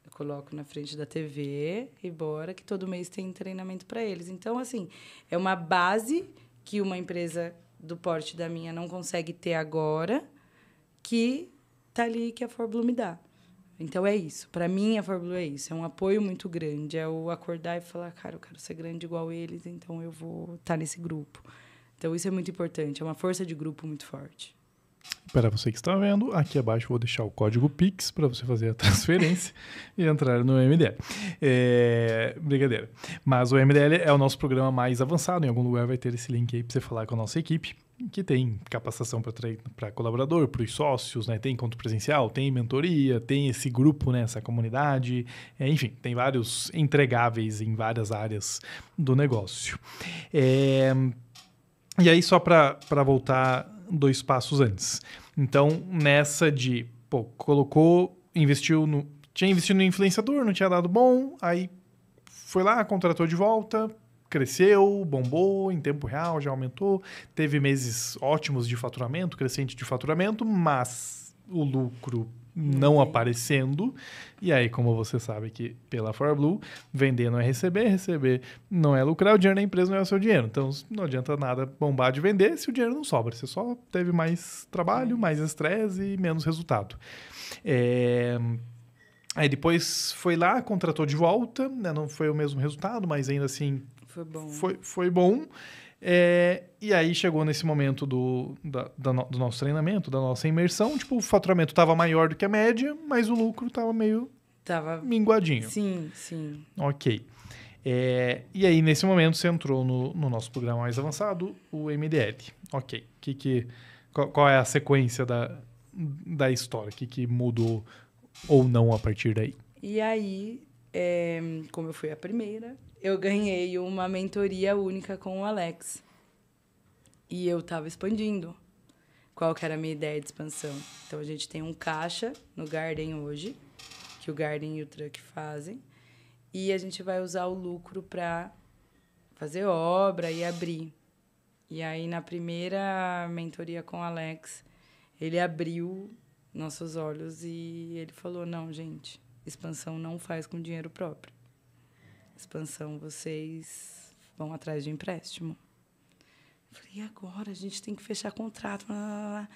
eu coloco na frente da TV e bora, que todo mês tem treinamento para eles. Então, assim, é uma base que uma empresa do porte da minha não consegue ter agora, que tá ali que a Forblue me dá. Então é isso. Para mim, a Forblue é isso. É um apoio muito grande. É o acordar e falar, cara, eu quero ser grande igual eles, então eu vou estar tá nesse grupo. Então isso é muito importante. É uma força de grupo muito forte. Para você que está vendo, aqui abaixo vou deixar o código PIX para você fazer a transferência e entrar no MDL. É, brincadeira. Mas o MDL é o nosso programa mais avançado. Em algum lugar vai ter esse link aí para você falar com a nossa equipe, que tem capacitação para colaborador, para os sócios, né? tem encontro presencial, tem mentoria, tem esse grupo, né? essa comunidade. É, enfim, tem vários entregáveis em várias áreas do negócio. É, e aí, só para voltar dois passos antes. Então, nessa de, pô, colocou, investiu no. Tinha investido no influenciador, não tinha dado bom, aí foi lá, contratou de volta, cresceu, bombou em tempo real, já aumentou, teve meses ótimos de faturamento, crescente de faturamento, mas o lucro não uhum. aparecendo. E aí, como você sabe que pela Blue, vender não é receber, receber não é lucrar, o dinheiro da empresa não é o seu dinheiro. Então não adianta nada bombar de vender se o dinheiro não sobra. Você só teve mais trabalho, uhum. mais estresse e menos resultado. É... Aí depois foi lá, contratou de volta, né? não foi o mesmo resultado, mas ainda assim foi bom. Foi, foi bom. É, e aí chegou nesse momento do, da, da no, do nosso treinamento, da nossa imersão, tipo, o faturamento estava maior do que a média, mas o lucro estava meio tava... minguadinho. Sim, sim. Ok. É, e aí, nesse momento, você entrou no, no, nosso programa mais avançado, o MDL. Ok. Que, que, qual, qual é a sequência da, da história? O que, que mudou ou não a partir daí? E aí, é, como eu fui a primeira, eu ganhei uma mentoria única com o Alex. E eu estava expandindo. Qual que era a minha ideia de expansão? Então a gente tem um caixa no Garden hoje, que o Garden e o Truck fazem, e a gente vai usar o lucro para fazer obra e abrir. E aí na primeira mentoria com o Alex, ele abriu nossos olhos e ele falou: "Não, gente, expansão não faz com dinheiro próprio" expansão, vocês vão atrás de empréstimo. Eu falei, e agora? A gente tem que fechar contrato. Blá, blá, blá.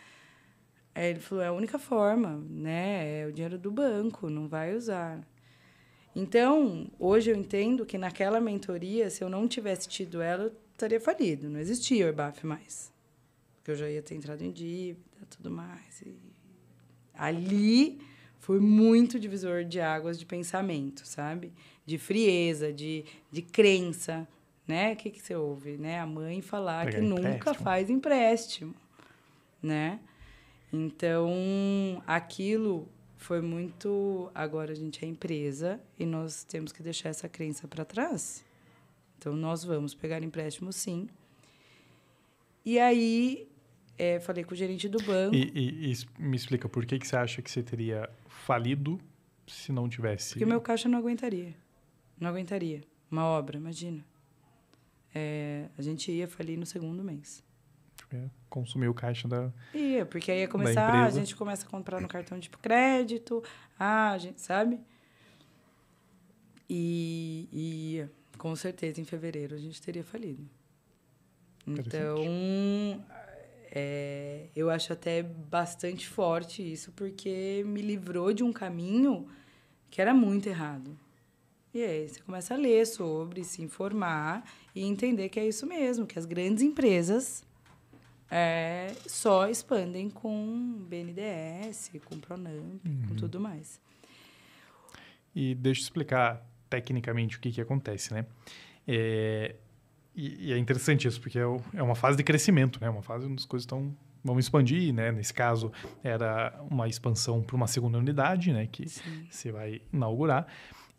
Aí ele falou, é a única forma, né? É o dinheiro do banco, não vai usar. Então, hoje eu entendo que naquela mentoria, se eu não tivesse tido ela, eu estaria falido. Não existia o EBAF mais. Porque eu já ia ter entrado em dívida tudo mais. E... Ali foi muito divisor de águas de pensamento, sabe? De frieza, de, de crença, né? O que, que você ouve, né? A mãe falar Pegar que nunca faz empréstimo, né? Então, aquilo foi muito. Agora a gente é empresa e nós temos que deixar essa crença para trás. Então, nós vamos pegar empréstimo, sim. E aí, é, falei com o gerente do banco. E, e, e me explica, por que, que você acha que você teria falido se não tivesse. Porque o meu caixa não aguentaria. Não aguentaria. Uma obra, imagina. É, a gente ia falir no segundo mês. É, consumir o caixa da. Ia, porque aí ia começar, ah, a gente começa a comprar no cartão de crédito, ah, a gente, sabe? E, e com certeza em fevereiro a gente teria falido. Então, é, eu acho até bastante forte isso, porque me livrou de um caminho que era muito errado. E aí você começa a ler sobre, se informar e entender que é isso mesmo, que as grandes empresas é, só expandem com BNDES, com Pronamp, uhum. com tudo mais. E deixa eu explicar tecnicamente o que, que acontece, né? É, e, e, é interessante isso, porque é, é, uma fase de crescimento, né? Uma fase onde as coisas estão vão expandir, né? Nesse caso, era uma expansão para uma segunda unidade, né? Que você vai inaugurar.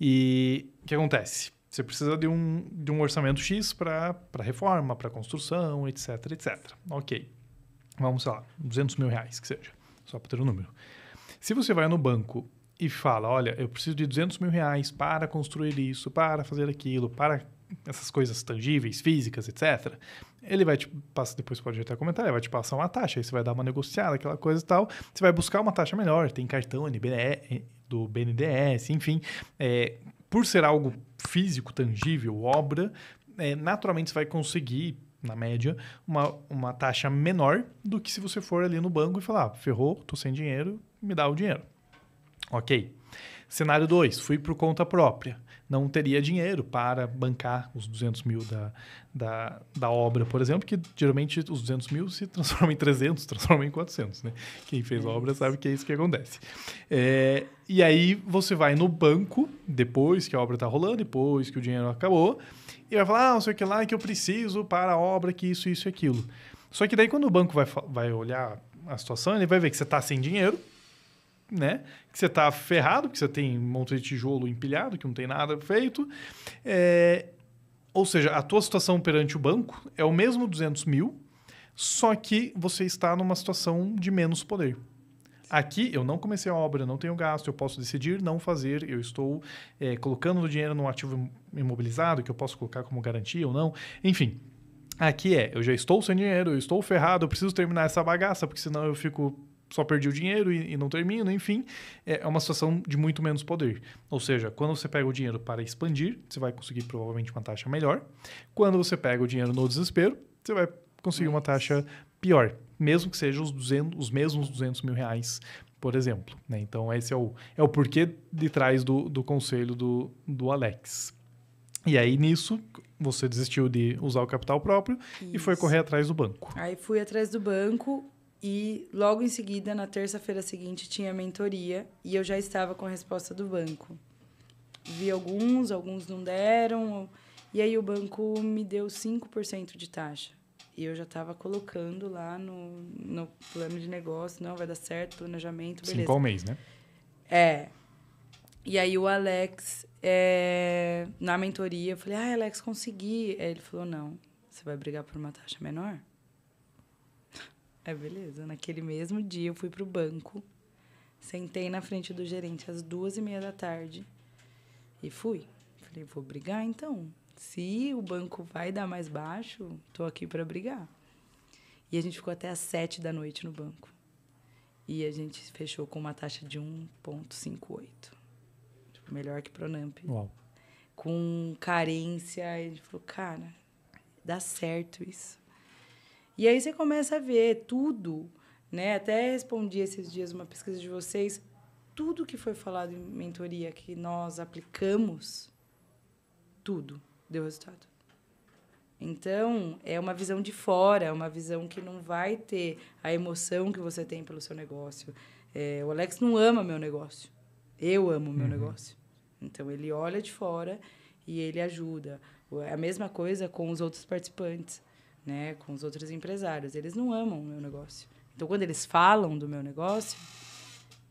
E o que acontece? Você precisa de um, de um orçamento X para reforma, para construção, etc, etc. Ok. Vamos, lá, 200 mil reais, que seja. Só para ter o um número. Se você vai no banco e fala, olha, eu preciso de 200 mil reais para construir isso, para fazer aquilo, para essas coisas tangíveis, físicas, etc. Ele vai te passar, depois pode até comentar, ele vai te passar uma taxa, aí você vai dar uma negociada, aquela coisa e tal. Você vai buscar uma taxa melhor, tem cartão eh, do BNDES, enfim. É, por ser algo físico, tangível, obra, é, naturalmente você vai conseguir na média, uma, uma taxa menor do que se você for ali no banco e falar, ah, ferrou, tô sem dinheiro, me dá o dinheiro. Ok. Cenário 2, fui por conta própria não teria dinheiro para bancar os 200 mil da, da, da obra, por exemplo, que geralmente os 200 mil se transformam em 300, transformam em 400, né? Quem fez a obra sabe que é isso que acontece. É, e aí você vai no banco, depois que a obra está rolando, depois que o dinheiro acabou, e vai falar, ah, não sei o que lá, que eu preciso para a obra, que isso, isso e aquilo. Só que daí quando o banco vai, vai olhar a situação, ele vai ver que você está sem dinheiro, né? Que você tá ferrado, que você tem um monte de tijolo empilhado, que não tem nada feito. É... Ou seja, a tua situação perante o banco é o mesmo 200 mil, só que você está numa situação de menos poder. Aqui eu não comecei a obra, não tenho gasto, eu posso decidir não fazer, eu estou é, colocando o dinheiro num ativo imobilizado que eu posso colocar como garantia ou não. Enfim, aqui é, eu já estou sem dinheiro, eu estou ferrado, eu preciso terminar essa bagaça, porque senão eu fico só perdi o dinheiro e, e não termino, enfim, é, é uma situação de muito menos poder. Ou seja, quando você pega o dinheiro para expandir, você vai conseguir provavelmente uma taxa melhor. Quando você pega o dinheiro no desespero, você vai conseguir uma taxa pior, mesmo que sejam os, 200, os mesmos 200 mil reais, por exemplo. Né? Então, esse é o, é o porquê de trás do, do conselho do, do Alex. E aí, nisso, você desistiu de usar o capital próprio Isso. e foi correr atrás do banco. Aí fui atrás do banco, e logo em seguida, na terça-feira seguinte, tinha a mentoria e eu já estava com a resposta do banco. Vi alguns, alguns não deram. E aí o banco me deu 5% de taxa. E eu já estava colocando lá no, no plano de negócio, não, vai dar certo, planejamento, beleza. Cinco ao mês, né? É. E aí o Alex, é, na mentoria, eu falei, ah, Alex, consegui. Aí ele falou, não, você vai brigar por uma taxa menor? É, beleza. Naquele mesmo dia eu fui pro banco, sentei na frente do gerente às duas e meia da tarde e fui. Falei, vou brigar então. Se o banco vai dar mais baixo, tô aqui para brigar. E a gente ficou até às sete da noite no banco. E a gente fechou com uma taxa de 1,58. Tipo, melhor que Pronamp. Uau. Com carência. E a gente falou, cara, dá certo isso. E aí você começa a ver tudo, né? Até respondi esses dias uma pesquisa de vocês, tudo que foi falado em mentoria que nós aplicamos, tudo deu resultado. Então, é uma visão de fora, uma visão que não vai ter a emoção que você tem pelo seu negócio. É, o Alex não ama meu negócio. Eu amo meu uhum. negócio. Então, ele olha de fora e ele ajuda. É a mesma coisa com os outros participantes né, com os outros empresários. Eles não amam o meu negócio. Então, quando eles falam do meu negócio,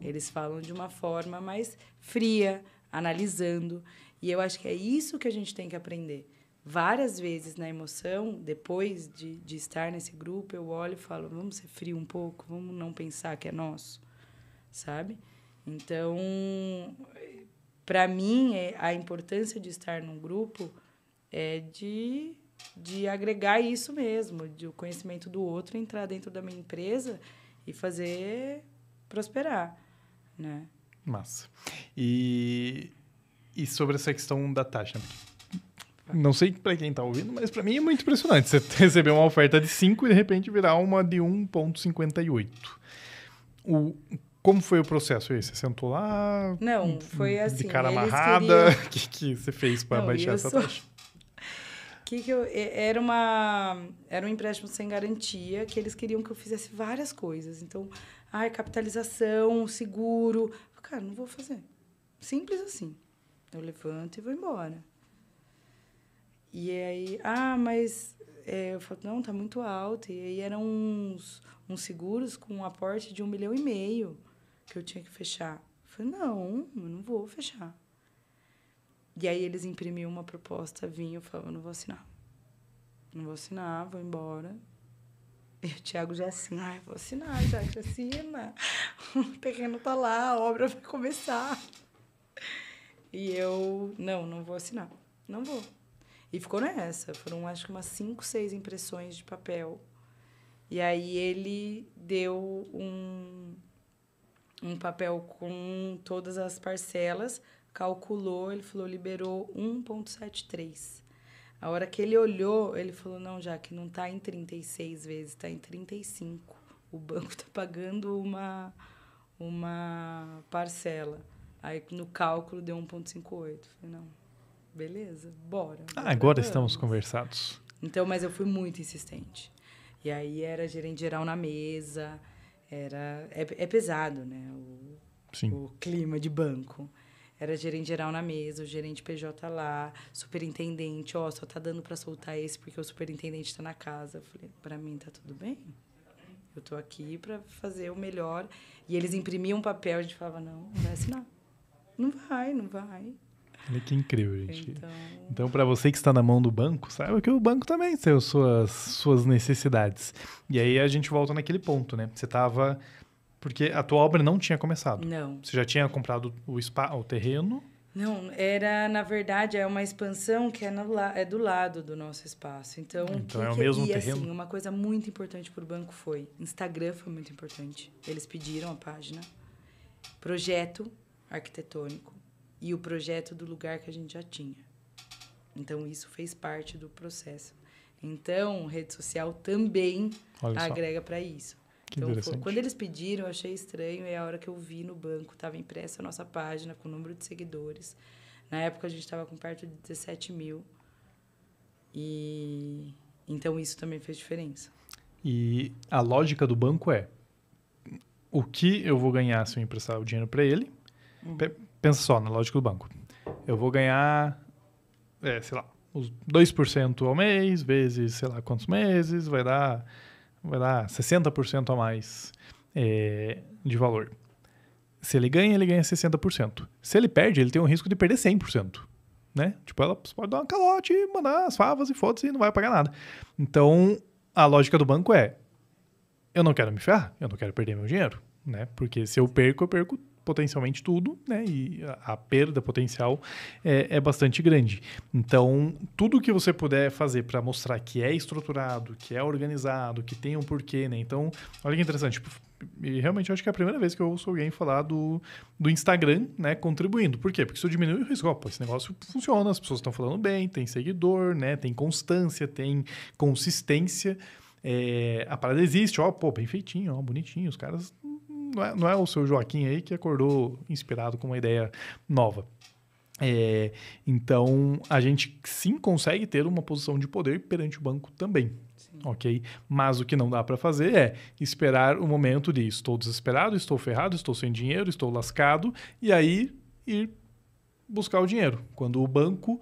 eles falam de uma forma mais fria, analisando. E eu acho que é isso que a gente tem que aprender. Várias vezes na emoção, depois de, de estar nesse grupo, eu olho e falo: vamos ser frio um pouco, vamos não pensar que é nosso, sabe? Então, para mim, é, a importância de estar num grupo é de de agregar isso mesmo, de o conhecimento do outro entrar dentro da minha empresa e fazer prosperar, né? Massa. E, e sobre essa questão da taxa, né? não sei para quem está ouvindo, mas para mim é muito impressionante você receber uma oferta de 5 e de repente virar uma de 1.58. O como foi o processo aí? Você sentou lá? Não, foi assim. De cara amarrada? O queriam... que, que você fez para baixar essa sou... taxa? que, que eu. Era, uma, era um empréstimo sem garantia, que eles queriam que eu fizesse várias coisas. Então, ai, capitalização, seguro. Cara, não vou fazer. Simples assim. Eu levanto e vou embora. E aí, ah, mas. É, eu falo, não, tá muito alto. E aí eram uns, uns seguros com um aporte de um milhão e meio que eu tinha que fechar. Eu falei, não, eu não vou fechar. E aí eles imprimiam uma proposta, vinha, eu não vou assinar. Não vou assinar, vou embora. E o Thiago já assim, ai, vou assinar, já que assina. O terreno tá lá, a obra vai começar. E eu, não, não vou assinar. Não vou. E ficou nessa. Foram, acho que umas cinco, seis impressões de papel. E aí ele deu um, um papel com todas as parcelas calculou, ele falou, liberou 1,73. A hora que ele olhou, ele falou, não, já que não está em 36 vezes, está em 35. O banco está pagando uma, uma parcela. Aí no cálculo deu 1,58. Falei, não, beleza, bora. Ah, agora estamos conversados. Então, mas eu fui muito insistente. E aí era gerente geral na mesa, era é, é pesado, né? O, Sim. o clima de banco. Era gerente geral na mesa, o gerente PJ lá, superintendente, ó, oh, só tá dando para soltar esse porque o superintendente tá na casa. Eu falei, para mim tá tudo bem? Eu tô aqui para fazer o melhor. E eles imprimiam um papel, a gente falava, não, não vai assinar. Não vai, não vai. Olha que incrível, gente. Então, então para você que está na mão do banco, saiba que o banco também tem suas, suas necessidades. E aí a gente volta naquele ponto, né? Você estava porque a tua obra não tinha começado. Não. Você já tinha comprado o, spa, o terreno? Não, era, na verdade, é uma expansão que é, no, é do lado do nosso espaço. Então, então que é o que, mesmo e, assim, terreno? Assim, uma coisa muito importante para o banco foi... Instagram foi muito importante. Eles pediram a página, projeto arquitetônico e o projeto do lugar que a gente já tinha. Então, isso fez parte do processo. Então, rede social também Olha agrega para isso. Que então, foi, quando eles pediram, eu achei estranho. E a hora que eu vi no banco, estava impressa a nossa página com o número de seguidores. Na época, a gente estava com perto de 17 mil. E... Então, isso também fez diferença. E a lógica do banco é... O que eu vou ganhar se eu emprestar o dinheiro para ele? Hum. Pensa só na lógica do banco. Eu vou ganhar, é, sei lá, os 2% ao mês, vezes sei lá quantos meses, vai dar vai dar 60% a mais é, de valor. Se ele ganha, ele ganha 60%. Se ele perde, ele tem um risco de perder 100%. Né? Tipo, ela pode dar uma calote, mandar as favas e fotos e não vai pagar nada. Então, a lógica do banco é: eu não quero me ferrar, eu não quero perder meu dinheiro, né? Porque se eu perco, eu perco potencialmente tudo, né? E a, a perda potencial é, é, bastante grande. Então, tudo que você puder fazer para mostrar que é estruturado, que é organizado, que tem um porquê, né? Então, olha que interessante. Tipo, e realmente eu acho que é a primeira vez que eu ouço alguém falar do, do Instagram, né, contribuindo. Por quê? Porque isso diminui o risco, opa, esse negócio funciona, as pessoas estão falando bem, tem seguidor, né, tem constância, tem consistência. É, a parada existe, ó, pô, bem feitinho, ó, bonitinho, os caras não é, não é o seu Joaquim aí que acordou inspirado com uma ideia nova. É, então, a gente sim consegue ter uma posição de poder perante o banco também. Ok? Mas o que não dá para fazer é esperar o momento de estou desesperado, estou ferrado, estou sem dinheiro, estou lascado, e aí ir buscar o dinheiro. Quando o banco.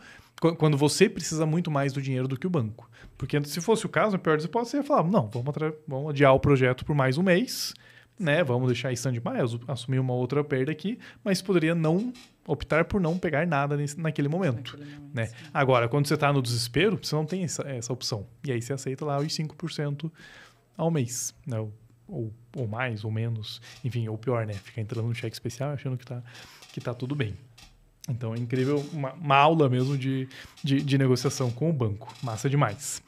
Quando você precisa muito mais do dinheiro do que o banco. Porque se fosse o caso, a pior das hipóteses, você ia falar: não, vamos, vamos adiar o projeto por mais um mês né, vamos deixar isso stand mais assumir uma outra perda aqui, mas poderia não optar por não pegar nada nesse, naquele momento. Naquele né? Agora, quando você está no desespero, você não tem essa, essa, opção. E aí você aceita lá os 5% ao mês, né? Ou, ou, ou, mais, ou menos. Enfim, ou pior, né? Fica entrando no cheque especial achando que está que tá tudo bem. Então é incrível, uma, uma aula mesmo de, de, de negociação com o banco. Massa demais.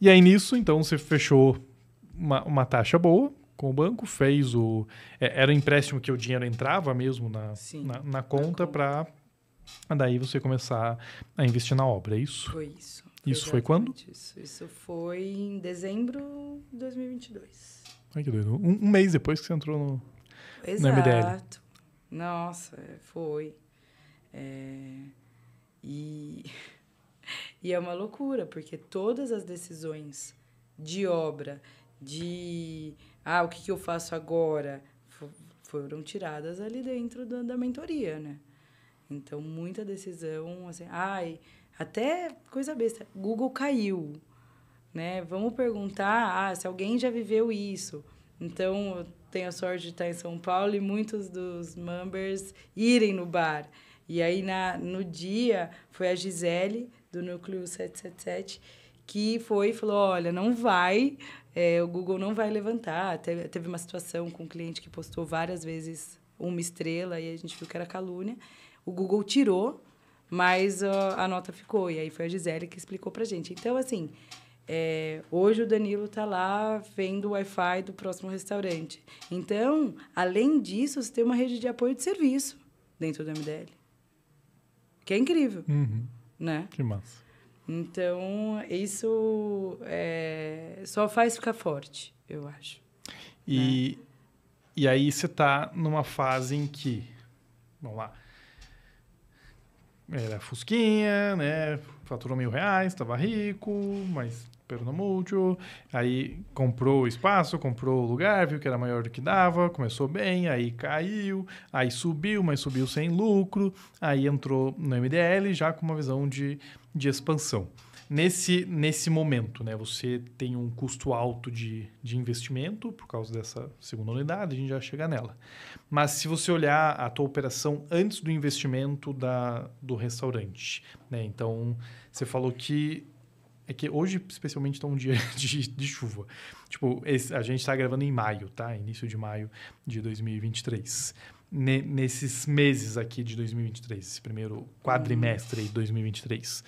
E aí nisso, então, você fechou uma, uma, taxa boa, com o banco, fez o. É, era um empréstimo que o dinheiro entrava mesmo na, na, na, conta para daí você começar a investir na obra, é isso? Foi isso. Foi isso foi quando? Isso. isso foi em dezembro de 2022. Ai, que doido. Um, um mês depois que você entrou no, Exato. no MDL. Nossa, é, foi. É... E... e é uma loucura, porque todas as decisões de obra, de ah, o que, que eu faço agora? foram tiradas ali dentro da, da mentoria, né? Então, muita decisão, assim, ai, até coisa besta, Google caiu, né? Vamos perguntar, ah, se alguém já viveu isso. Então, eu tenho a sorte de estar em São Paulo e muitos dos members irem no bar. E aí, na, no dia, foi a Gisele, do Núcleo 777, que foi e falou, olha, não vai é, o Google não vai levantar. Teve, teve uma situação com um cliente que postou várias vezes uma estrela e a gente viu que era calúnia. O Google tirou, mas a nota ficou. E aí foi a Gisele que explicou a gente. Então, assim, é, hoje o Danilo está lá vendo o Wi-Fi do próximo restaurante. Então, além disso, você tem uma rede de apoio de serviço dentro do MDL. Que é incrível. Uhum. Né? Que massa. Então, isso é, só faz ficar forte, eu acho. E, né? e aí você está numa fase em que, vamos lá, era fusquinha, né? Faturou mil reais, estava rico, mas múltiplo. Aí comprou o espaço, comprou o lugar, viu que era maior do que dava, começou bem, aí caiu, aí subiu, mas subiu sem lucro. Aí entrou no MDL já com uma visão de de expansão. Nesse, nesse momento, né, você tem um custo alto de, de investimento por causa dessa segunda unidade, a gente já chega nela. Mas se você olhar a tua operação antes do investimento da, do restaurante, né, então você falou que é que hoje, especialmente, está um dia de, de chuva. Tipo, esse, a gente está gravando em maio, tá? Início de maio de 2023 ne, nesses meses aqui de 2023, esse primeiro quadrimestre de 2023?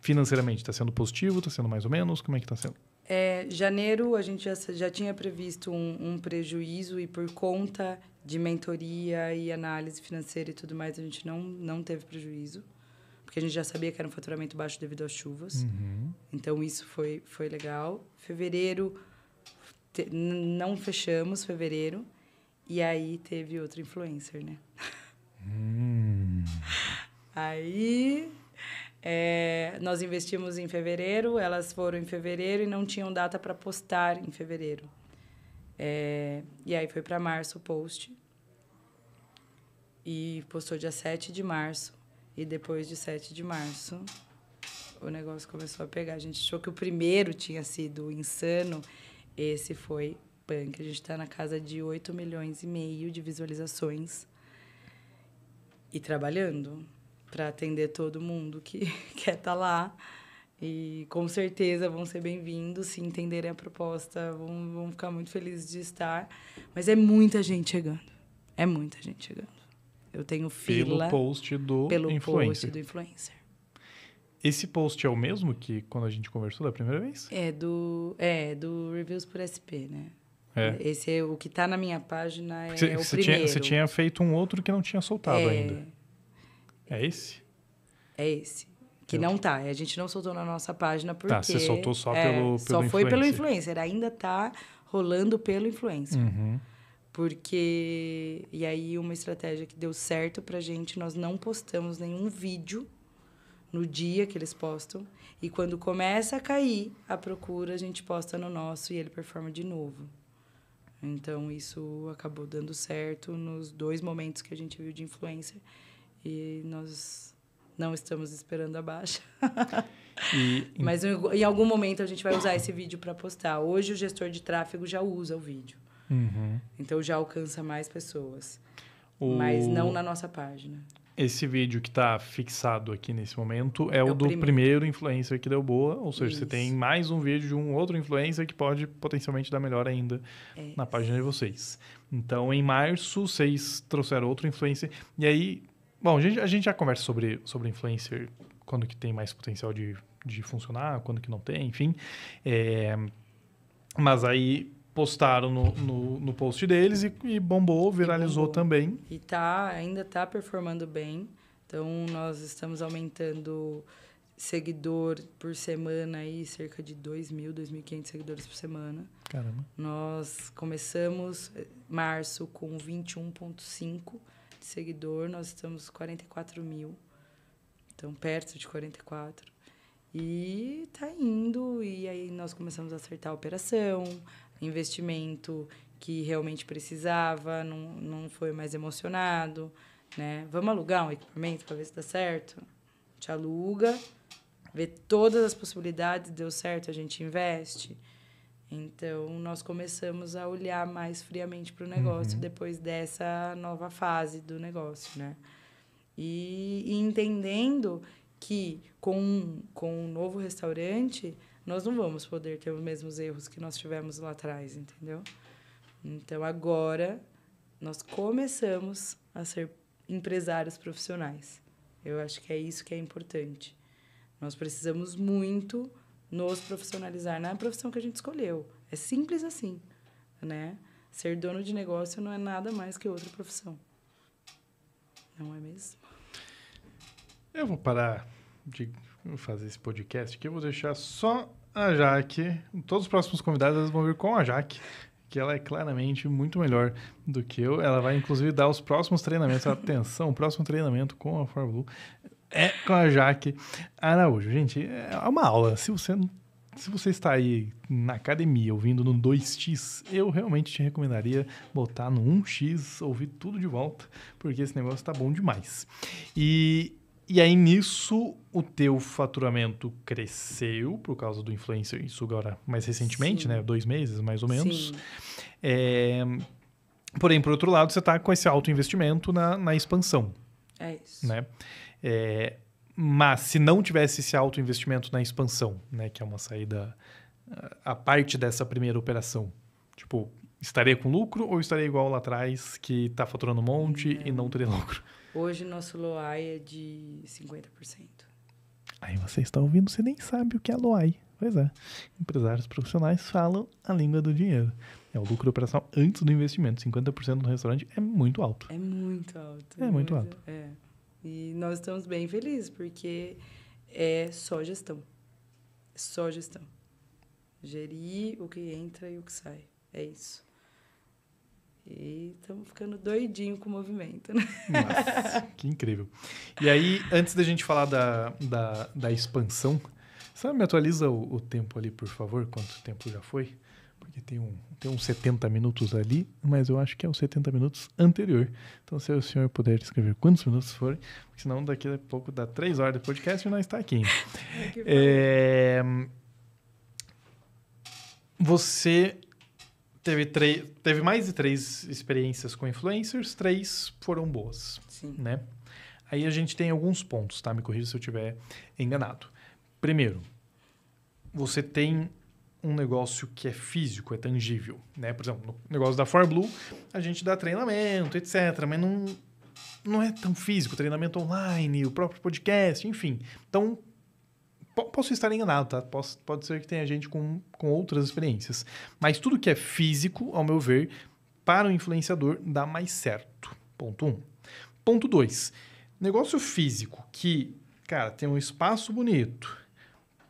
Financeiramente, está sendo positivo? Está sendo mais ou menos? Como é que está sendo? É, janeiro, a gente já, já tinha previsto um, um prejuízo e por conta de mentoria e análise financeira e tudo mais, a gente não, não teve prejuízo porque a gente já sabia que era um faturamento baixo devido às chuvas. Uhum. Então, isso foi, foi legal. Fevereiro, te, não fechamos fevereiro, e aí teve outro influencer, né? Hum. Aí é, nós investimos em fevereiro, elas foram em fevereiro e não tinham data para postar em fevereiro. É, e aí foi para março o post. E postou dia 7 de março. E depois de 7 de março, o negócio começou a pegar. A gente achou que o primeiro tinha sido insano. Esse foi punk. A gente está na casa de 8 milhões e meio de visualizações e trabalhando para atender todo mundo que quer estar tá lá. E com certeza vão ser bem-vindos, se entenderem a proposta, vão, vão ficar muito felizes de estar. Mas é muita gente chegando. É muita gente chegando. Eu tenho fila. Pelo post do pelo influencer. Post do influencer. Esse post é o mesmo que quando a gente conversou da primeira vez? É do. É, do Reviews por SP, né? É. Esse é o que está na minha página. É cê, o cê primeiro. Tinha, você tinha feito um outro que não tinha soltado é... ainda. É esse? É esse. Que Eu... não tá. A gente não soltou na nossa página porque. Tá, você soltou só é, pelo, pelo. Só foi influencer. pelo influencer. Ainda tá rolando pelo influencer. Uhum. Porque. E aí, uma estratégia que deu certo pra gente, nós não postamos nenhum vídeo no dia que eles postam. E quando começa a cair a procura, a gente posta no nosso e ele performa de novo. Então, isso acabou dando certo nos dois momentos que a gente viu de influência e nós não estamos esperando a baixa. E, Mas em algum momento a gente vai usar esse vídeo para postar. Hoje o gestor de tráfego já usa o vídeo. Uhum. Então já alcança mais pessoas. O... Mas não na nossa página. Esse vídeo que está fixado aqui nesse momento é, é o, do primeiro. primeiro. influencer que deu boa, ou seja, Isso. você tem mais um vídeo de um outro influencer que pode potencialmente dar melhor ainda é. na página de vocês. Então, em março, vocês trouxeram outro influencer. E aí, bom, a gente, a gente já conversa sobre, sobre influencer, quando que tem mais potencial de, de funcionar, quando que não tem, enfim. É, mas aí postaram no, no, no post deles e, e bombou, viralizou e bombou. também. E tá, ainda está performando bem. Então, nós estamos aumentando seguidor por semana aí, cerca de 2 mil, 2.500 seguidores por semana. Caramba. Nós começamos eh, março com 21.5 de seguidor, nós estamos 44 mil. Então, perto de 44. E tá indo, e aí nós começamos a acertar a operação, investimento que realmente precisava, não, não foi mais emocionado, né? Vamos alugar um equipamento para ver se dá certo? A gente aluga, vê todas as possibilidades, deu certo, a gente investe. Então, nós começamos a olhar mais friamente para o negócio uhum. depois dessa nova fase do negócio, né? E, e entendendo que com com um novo restaurante nós não vamos poder ter os mesmos erros que nós tivemos lá atrás, entendeu? Então agora nós começamos a ser empresários profissionais. Eu acho que é isso que é importante. Nós precisamos muito nos profissionalizar na profissão que a gente escolheu. É simples assim, né? Ser dono de negócio não é nada mais que outra profissão. Não é mesmo? Eu vou parar de fazer esse podcast aqui, eu vou deixar só a Jaque. Todos os próximos convidados vão vir com a Jaque, que ela é claramente muito melhor do que eu. Ela vai, inclusive, dar os próximos treinamentos. Atenção, o próximo treinamento com a Fórmula 1 é com a Jaque Araújo. Gente, é uma aula. Se você se você está aí na academia ouvindo no 2x, eu realmente te recomendaria botar no 1x, ouvir tudo de volta, porque esse negócio está bom demais. E e aí nisso o teu faturamento cresceu por causa do influencer, isso agora mais recentemente, Sim. né? Dois meses mais ou menos. É... Porém, por outro lado, você está com esse alto investimento na, na expansão. É isso. Né? É... Mas se não tivesse esse alto investimento na expansão, né? Que é uma saída a parte dessa primeira operação. Tipo, estaria com lucro ou estaria igual lá atrás que está faturando um monte é. e não teria lucro? Hoje nosso LOAI é de 50%. Aí você está ouvindo, você nem sabe o que é LOAI. Pois é, empresários profissionais falam a língua do dinheiro. É o lucro operacional antes do investimento. 50% no restaurante é muito alto. É muito alto. É, muito alto. É. E nós estamos bem felizes, porque é só gestão. só gestão. Gerir o que entra e o que sai. É isso. E estamos ficando doidinho com o movimento, né? Nossa, que incrível. E aí, antes da gente falar da, da, da expansão, você me atualiza o, o, tempo ali, por favor, quanto tempo já foi? Porque tem, um, tem uns 70 minutos ali, mas eu acho que é os 70 minutos anterior. Então, se o senhor puder escrever quantos minutos forem, porque senão daqui a pouco dá 3 horas de podcast e nós está aqui. é... Você teve, teve mais de três experiências com influencers, três foram boas. Sim. Né? Aí a gente tem alguns pontos, tá? Me corrija se eu estiver enganado. Primeiro, você tem um negócio que é físico, é tangível, né? Por exemplo, no negócio da ForBlue, a gente dá treinamento, etc, mas não não é tão físico, treinamento online, o próprio podcast, enfim. Então, posso estar enganado, tá? Posso, pode ser que tenha gente com, com outras experiências. Mas tudo que é físico, ao meu ver, para o influenciador dá mais certo. Ponto 1. Um. Ponto 2. Negócio físico que, cara, tem um espaço bonito,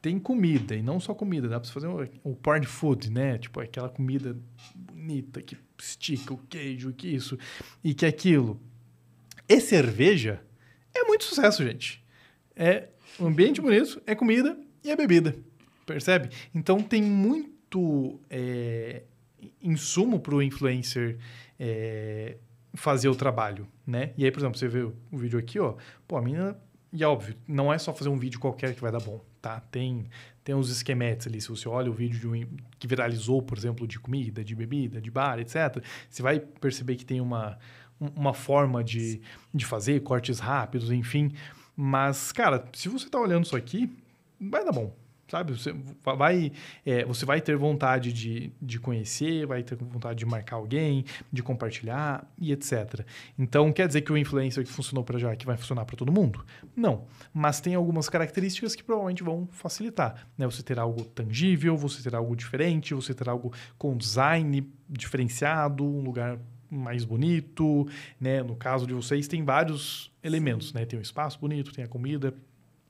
tem comida, e não só comida, dá para fazer o um, um porn food, né? Tipo, aquela comida bonita que estica o queijo, que isso e que aquilo. E cerveja é muito sucesso, gente. É um ambiente bonito, é comida e é bebida, percebe? Então tem muito é, insumo para o influencer é, fazer o trabalho, né? E aí, por exemplo, você vê o vídeo aqui, ó, pô, a menina, e é óbvio, não é só fazer um vídeo qualquer que vai dar bom, tá? Tem tem uns esquemetes ali. Se você olha o vídeo um, que viralizou, por exemplo, de comida, de bebida, de bar, etc., você vai perceber que tem uma, uma forma de, de fazer, cortes rápidos, enfim. Mas, cara, se você tá olhando isso aqui, vai dar bom. Sabe? Você vai, é, você vai ter vontade de, de conhecer, vai ter vontade de marcar alguém, de compartilhar e etc. Então, quer dizer que o influencer que funcionou para já que vai funcionar para todo mundo? Não. Mas tem algumas características que provavelmente vão facilitar. Né? Você terá algo tangível, você terá algo diferente, você terá algo com design diferenciado, um lugar mais bonito, né? No caso de vocês, tem vários elementos, né? Tem o espaço bonito, tem a comida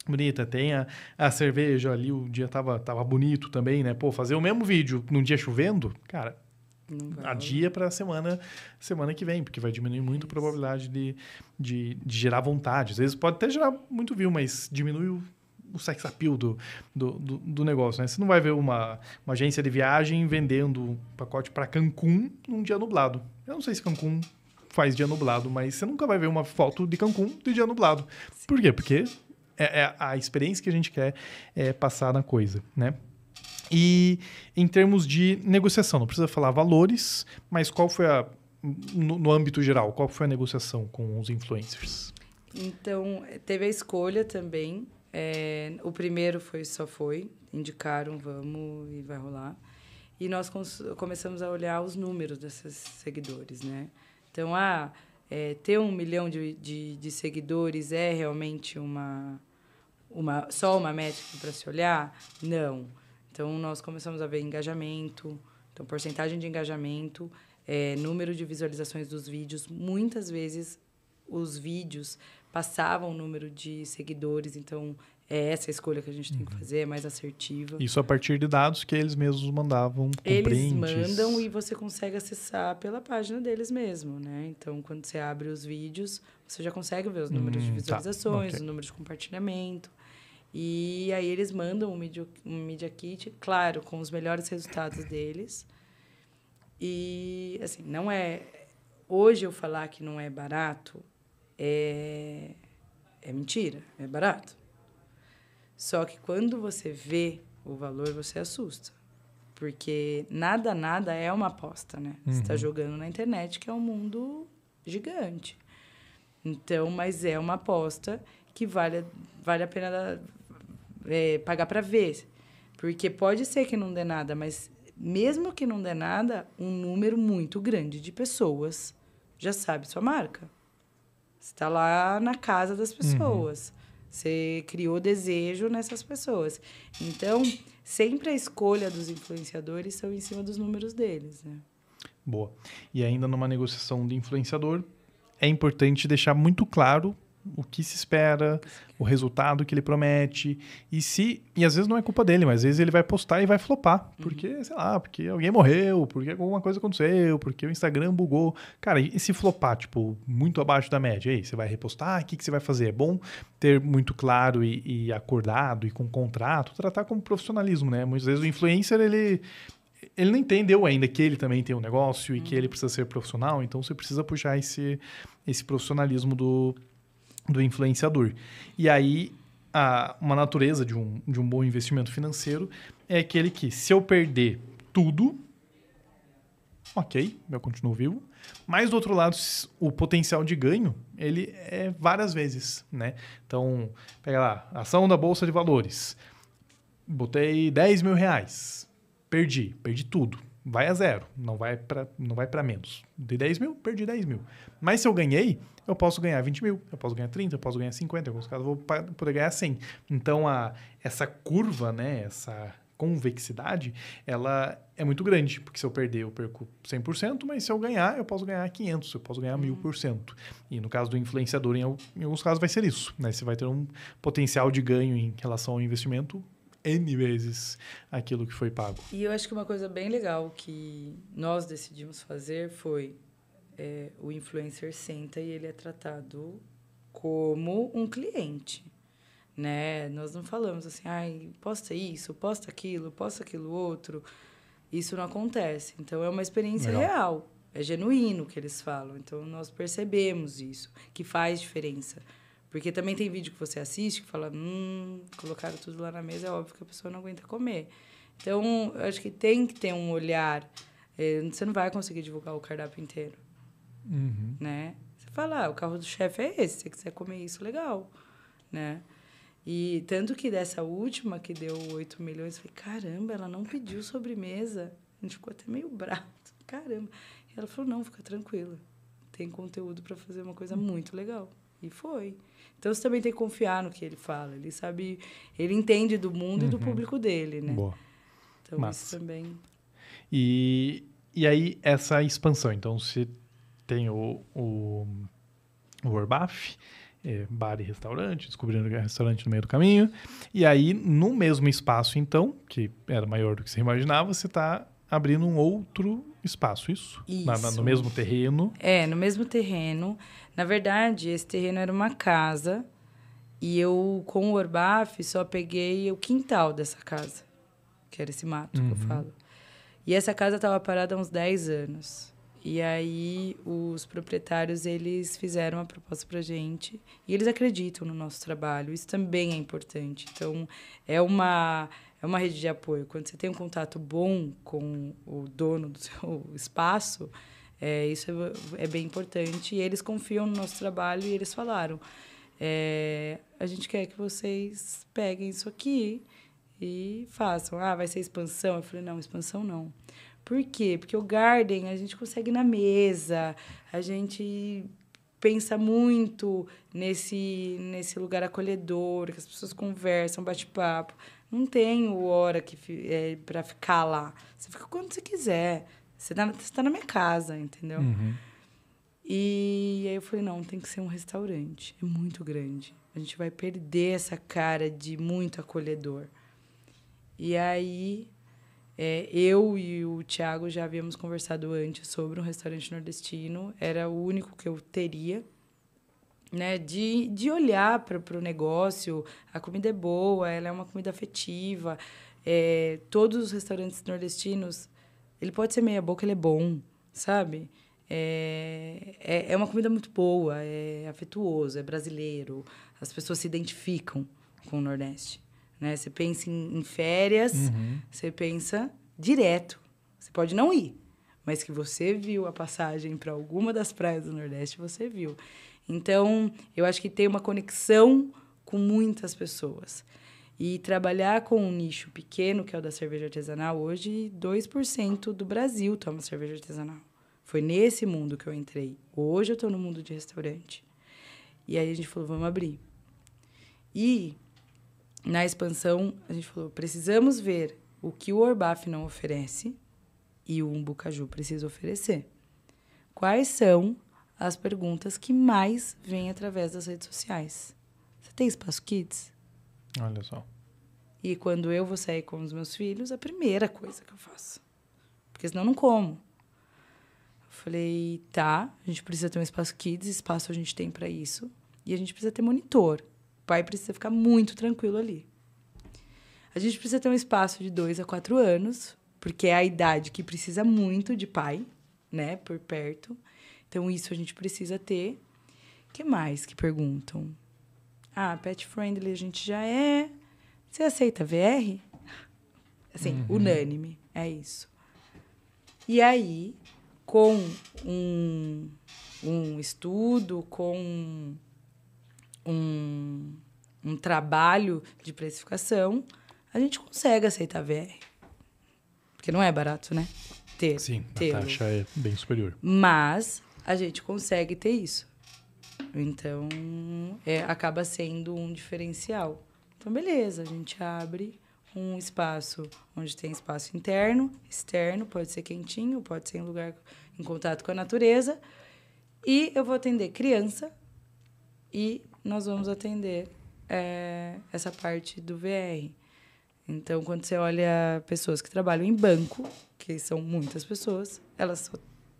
bonita, tem a, a cerveja ali, o dia tava, tava bonito também, né? Pô, fazer o mesmo vídeo num dia chovendo, cara, a dia para semana semana que vem, porque vai diminuir muito a probabilidade de, de, de gerar vontade. Às vezes pode até gerar muito view, mas diminui o o sex appeal do, do, do, do, negócio, né? Você não vai ver uma, uma agência de viagem vendendo um pacote para Cancún num dia nublado. Eu não sei se Cancún faz dia nublado, mas você nunca vai ver uma foto de Cancún de dia nublado. Sim. Por quê? Porque é, é, a experiência que a gente quer é, passar na coisa, né? E em termos de negociação, não precisa falar valores, mas qual foi a. No, no âmbito geral, qual foi a negociação com os influencers? Então, teve a escolha também é, o primeiro foi só foi, indicaram, vamos e vai rolar. E nós começamos a olhar os números desses seguidores, né? Então, ah, é, ter um milhão de, de, de, seguidores é realmente uma, uma só uma métrica para se olhar? Não. Então, nós começamos a ver engajamento, então, porcentagem de engajamento, é, número de visualizações dos vídeos. Muitas vezes, os vídeos passava o número de seguidores. Então, é essa a escolha que a gente tem que uhum. fazer, é mais assertiva. Isso a partir de dados que eles mesmos mandavam com Eles prints. mandam e você consegue acessar pela página deles mesmo, né? Então, quando você abre os vídeos, você já consegue ver os números hum, de tá, visualizações, tá. okay. o número de compartilhamento. E aí eles mandam um media, um media kit, claro, com os melhores resultados deles. E, assim, não é... Hoje eu falar que não é barato é, é mentira, é barato. Só que quando você vê o valor, você assusta. Porque nada, nada é uma aposta, né? Tá uhum. Você está jogando na internet, que é um mundo gigante. Então, mas é uma aposta que vale, vale a pena é, pagar para ver. Porque pode ser que não dê nada, mas mesmo que não dê nada, um número muito grande de pessoas já sabe sua marca. Você está lá na casa das uhum. pessoas. Uhum. Você criou desejo nessas pessoas. Então, sempre a escolha dos influenciadores são em cima dos números deles, né? Boa. E ainda numa negociação de influenciador, é importante deixar muito claro o que se espera, o resultado que ele promete. E se. E às vezes não é culpa dele, mas às vezes ele vai postar e vai flopar. Uhum. Porque, uhum. sei lá, porque alguém morreu, porque alguma coisa aconteceu, porque o Instagram bugou. Cara, e se flopar, tipo, muito abaixo da média? aí, você vai repostar? O que, que você vai fazer? É bom ter muito claro e, e acordado e com contrato, tratar como profissionalismo, né? Muitas vezes o influencer, ele ele não entendeu ainda que ele também tem um negócio e uhum. que ele precisa ser profissional, então você precisa puxar esse, esse profissionalismo do, do influenciador. E aí, a, uma natureza de um, de um bom investimento financeiro é aquele que, se eu perder tudo, ok, eu continuo vivo. Mas, do outro lado, o potencial de ganho, ele é várias vezes, né? Então, pega lá, ação da Bolsa de Valores. Botei 10 mil reais. Perdi, perdi tudo vai a zero, não vai para menos. De 10 mil, perdi 10 mil. Mas se eu ganhei, eu posso ganhar 20 mil, eu posso ganhar 30, eu posso ganhar 50, em alguns casos eu vou poder ganhar 100. Então, a, essa curva, né, essa convexidade, ela é muito grande, porque se eu perder, eu perco 100%, mas se eu ganhar, eu posso ganhar 500, eu posso ganhar 1000%. Uhum. E no caso do influenciador, em alguns casos vai ser isso. Né? Você vai ter um potencial de ganho em relação ao investimento N vezes aquilo que foi pago. E eu acho que uma coisa bem legal que nós decidimos fazer foi é, o influencer senta e ele é tratado como um cliente. Né? Nós não falamos assim, ai, posta isso, posta aquilo, posta aquilo outro. Isso não acontece. Então é uma experiência legal. real, é genuíno o que eles falam. Então nós percebemos isso, que faz diferença. Porque também tem vídeo que você assiste que fala, hum, colocaram tudo lá na mesa, é óbvio que a pessoa não aguenta comer. Então, eu acho que tem que ter um olhar. Eh, você não vai conseguir divulgar o cardápio inteiro. Uhum. Né? Você fala, ah, o carro do chefe é esse, se você quiser comer isso, legal. Né? E tanto que dessa última, que deu 8 milhões, eu falei, caramba, ela não pediu sobremesa. A gente ficou até meio bravo. Caramba. E ela falou, não, fica tranquila. Tem conteúdo para fazer uma coisa uhum. muito legal. E foi. Então você também tem que confiar no que ele fala. Ele sabe, ele entende do mundo uhum. e do uhum. público dele, né? Boa. Então Massa. isso também. E, e aí essa expansão. Então você tem o, o, o Orbaf, é, bar e restaurante, descobrindo é restaurante no meio do caminho. E aí, no mesmo espaço, então, que era maior do que você imaginava, você está abrindo um outro espaço, isso? isso. Na, na, no mesmo terreno? É, no mesmo terreno. Na verdade, esse terreno era uma casa e eu, com o Orbaf, só peguei o quintal dessa casa, que era esse mato uhum. que eu uhum. falo. E essa casa estava parada há uns 10 anos. E aí os proprietários eles fizeram a proposta para gente e eles acreditam no nosso trabalho. Isso também é importante. Então é uma é uma rede de apoio. Quando você tem um contato bom com o dono do seu espaço, é, isso é, é, bem importante. E eles confiam no nosso trabalho e eles falaram: é, a gente quer que vocês peguem isso aqui e façam. Ah, vai ser expansão? Eu falei: não, expansão não. Por quê? Porque o garden a gente consegue na mesa, a gente pensa muito nesse, nesse lugar acolhedor, que as pessoas conversam, bate-papo. Não tem hora que é, para ficar lá. Você fica quando você quiser. Você tá, você tá na minha casa, entendeu? Uhum. E aí eu falei, não, tem que ser um restaurante. É muito grande. A gente vai perder essa cara de muito acolhedor. E aí é, eu e o Thiago já havíamos conversado antes sobre um restaurante nordestino. Era o único que eu teria. Né, de, de olhar para o negócio, a comida é boa, ela é uma comida afetiva. É, todos os restaurantes nordestinos ele pode ser meia boca, ele é bom, sabe? É, é, é uma comida muito boa, é afetuoso, é brasileiro. As pessoas se identificam com o Nordeste. Né? Você pensa em, em férias, uhum. você pensa direto. Você pode não ir, mas que você viu a passagem para alguma das praias do Nordeste, você viu. Então, eu acho que tem uma conexão com muitas pessoas. E trabalhar com um nicho pequeno, que é o da cerveja artesanal, hoje 2% do Brasil toma cerveja artesanal. Foi nesse mundo que eu entrei. Hoje eu estou no mundo de restaurante. E aí a gente falou, vamos abrir. E na expansão, a gente falou, precisamos ver o que o Orbaf não oferece e o Umbucaju precisa oferecer. Quais são as perguntas que mais vêm através das redes sociais? Você tem espaço kids? Olha só. E quando eu vou sair com os meus filhos, a primeira coisa que eu faço. Porque senão eu não como. Eu falei, tá, a gente precisa ter um espaço kids, espaço a gente tem para isso. E a gente precisa ter monitor. O pai precisa ficar muito tranquilo ali. A gente precisa ter um espaço de dois a quatro anos, porque é a idade que precisa muito de pai, né, por perto. Então, isso a gente precisa ter. que mais que perguntam? Ah, pet friendly a gente já é. Você aceita VR? Assim, uhum. unânime, é isso. E aí, com um, um estudo, com um, um trabalho de precificação, a gente consegue aceitar VR. Porque não é barato, né? Ter. Sim, ter a taxa é bem superior. Mas a gente consegue ter isso. Então, é, acaba sendo um diferencial. Então, beleza, a gente abre um espaço onde tem espaço interno, externo, pode ser quentinho, pode ser em lugar em contato com a natureza. E eu vou atender criança e nós vamos atender é, essa parte do VR. Então, quando você olha pessoas que trabalham em banco, que são muitas pessoas, elas,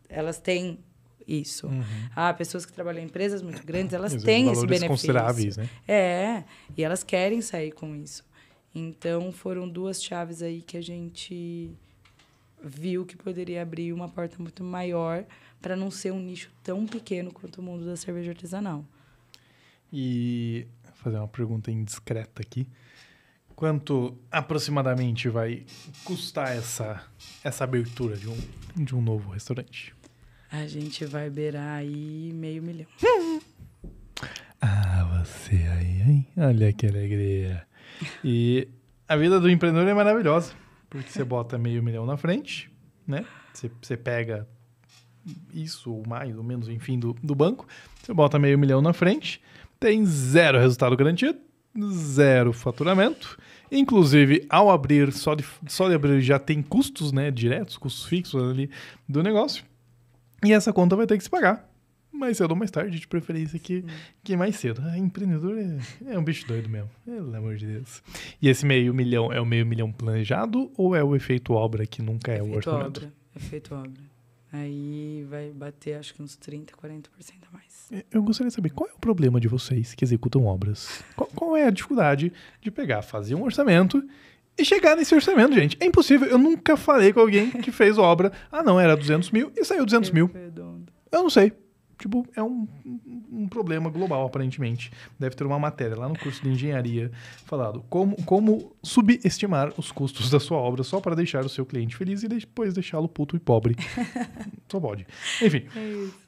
elas têm isso. Uhum. Ah, pessoas que trabalham em empresas muito grandes, elas têm esse benefício. consideráveis, né? É, e elas querem sair com isso. Então, foram duas chaves aí que a gente viu que poderia abrir uma porta muito maior para não ser um nicho tão pequeno quanto o mundo da cerveja artesanal. E fazer uma pergunta indiscreta aqui. Quanto aproximadamente vai custar essa, essa abertura de um, de um novo restaurante? a gente vai beirar aí meio milhão. ah, você aí, hein? Olha que alegria. E a vida do empreendedor é maravilhosa, porque você bota meio milhão na frente, né? Você, você pega isso ou mais ou menos, enfim, do, do banco, você bota meio milhão na frente, tem zero resultado garantido, zero faturamento. Inclusive, ao abrir, só de, só de abrir já tem custos né, diretos, custos fixos ali do negócio. E essa conta vai ter que se pagar mais cedo ou mais tarde, de preferência que, hum. que mais cedo. A ah, empreendedor é, é, um bicho doido mesmo, pelo amor de Deus. E esse meio milhão é o meio milhão planejado ou é o efeito obra que nunca é efeito o orçamento? Obra. Efeito obra. Aí vai bater acho que uns 30, 40% a mais. É, eu gostaria de saber qual é o problema de vocês que executam obras? qual, qual é a dificuldade de pegar, fazer um orçamento e chegar nesse orçamento, gente. É impossível. Eu nunca falei com alguém que fez obra. Ah, não, era 200 mil e saiu 200 mil. Eu não sei. Tipo, é um, um problema global, aparentemente. Deve ter uma matéria lá no curso de engenharia falado como, como subestimar os custos da sua obra só para deixar o seu cliente feliz e depois deixá-lo puto e pobre. só pode. Enfim. É isso.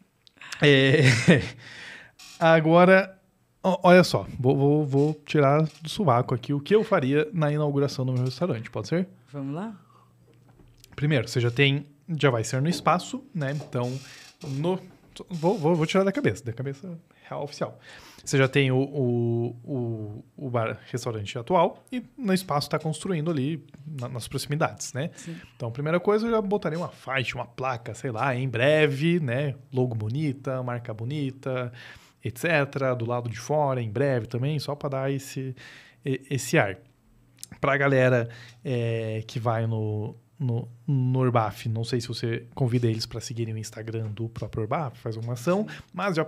É... Agora, Olha só, vou, vou, vou, tirar do sovaco aqui o que eu faria na inauguração do meu restaurante, pode ser? Vamos lá? Primeiro, você já tem. Já vai ser no espaço, né? Então, no. Vou, vou, vou tirar da cabeça, da cabeça real oficial. Você já tem o, o, o, o bar, restaurante atual e no espaço está construindo ali na, nas proximidades, né? Sim. Então, primeira coisa, eu já botaria uma faixa, uma placa, sei lá, em breve, né? Logo bonita, marca bonita, etc., do lado de fora, em breve também, só para dar esse, esse ar. Para a galera é, que vai no, no, no Urbaf. Não sei se você convida eles para seguirem o Instagram do próprio Urbaf, faz uma ação, mas já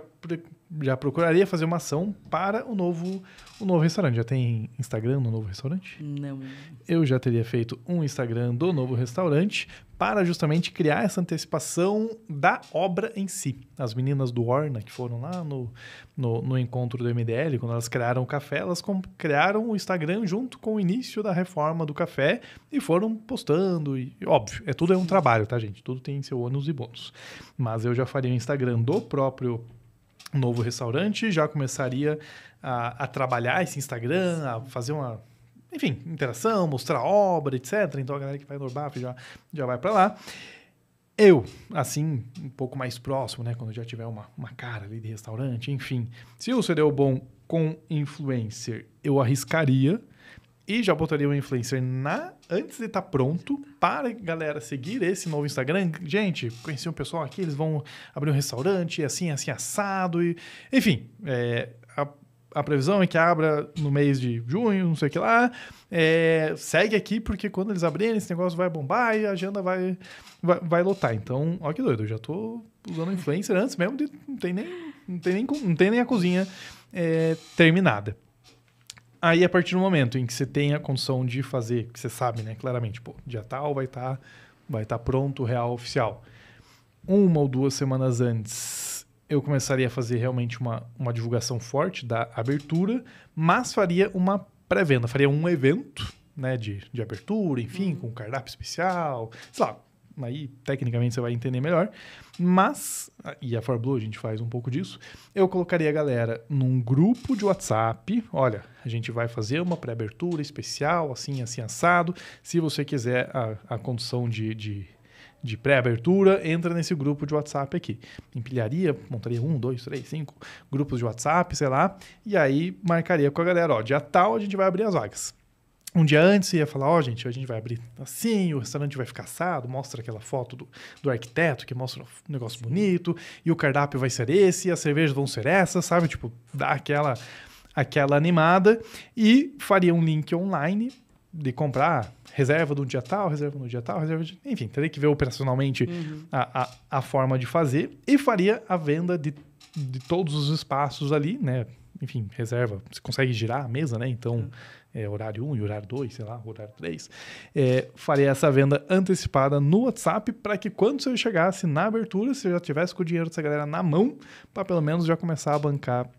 já procuraria fazer uma ação para o novo, o novo restaurante. Já tem Instagram no novo restaurante? Não. Eu já teria feito um Instagram do novo restaurante para justamente criar essa antecipação da obra em si. As meninas do Orna, que foram lá no, no, no encontro do MDL, quando elas criaram o café, elas criaram o Instagram junto com o início da reforma do café e foram postando. E, óbvio, é tudo é um trabalho, tá, gente? Tudo tem seu ônus e bônus. Mas eu já faria o Instagram do próprio um novo restaurante, já começaria a, a trabalhar esse Instagram, a fazer uma enfim, interação, mostrar obra, etc. Então a galera que vai no Urbaf já, já vai para lá. Eu, assim, um pouco mais próximo, né? Quando já tiver uma, uma cara ali de restaurante, enfim. Se o deu é bom com influencer, eu arriscaria e já botaria o influencer na antes de estar tá pronto para galera seguir esse novo Instagram. Gente, conheci um pessoal aqui, eles vão abrir um restaurante, assim, assim, assado. E, enfim, é, a, a, previsão é que abra no mês de junho, não sei o que lá. É, segue aqui, porque quando eles abrirem, esse negócio vai bombar e a agenda vai, vai, vai lotar. Então, ó que doido, eu já estou usando influencer antes mesmo de não tem nem, não tem nem, não tem nem a cozinha é, terminada. Aí, a partir do momento em que você tem a condição de fazer, que você sabe, né, claramente, pô, dia tal vai estar tá, vai tá pronto o real oficial. Uma ou duas semanas antes, eu começaria a fazer realmente uma, uma divulgação forte da abertura, mas faria uma pré-venda, faria um evento, né, de, de abertura, enfim, uhum. com cardápio especial, sei lá, aí tecnicamente você vai entender melhor. Mas, e a ForBlue a gente faz um pouco disso, eu colocaria a galera num grupo de WhatsApp. Olha, a gente vai fazer uma pré-abertura especial, assim, assim, assado. Se você quiser a, a condição de, de de pré-abertura, entra nesse grupo de WhatsApp aqui. Empilharia, montaria um, dois, três, cinco grupos de WhatsApp, sei lá, e aí marcaria com a galera, ó, dia tal a gente vai abrir as vagas um dia antes ia falar, ó, oh, gente, a gente vai abrir assim, o restaurante vai ficar assado, mostra aquela foto do, do arquiteto que mostra um negócio Sim. bonito, e o cardápio vai ser esse, e as cervejas vão ser essas, sabe? Tipo, dá aquela, aquela animada e faria um link online de comprar reserva do dia tal, reserva no dia tal, reserva de... Enfim, teria que ver operacionalmente uhum. a, a, a forma de fazer e faria a venda de, de todos os espaços ali, né? Enfim, reserva, você consegue girar a mesa, né? Então... Uhum é, horário 1 e horário 2, sei lá, horário 3, é, faria essa venda antecipada no WhatsApp para que quando você chegasse na abertura, você já tivesse com o dinheiro dessa galera na mão, para pelo menos já começar a bancar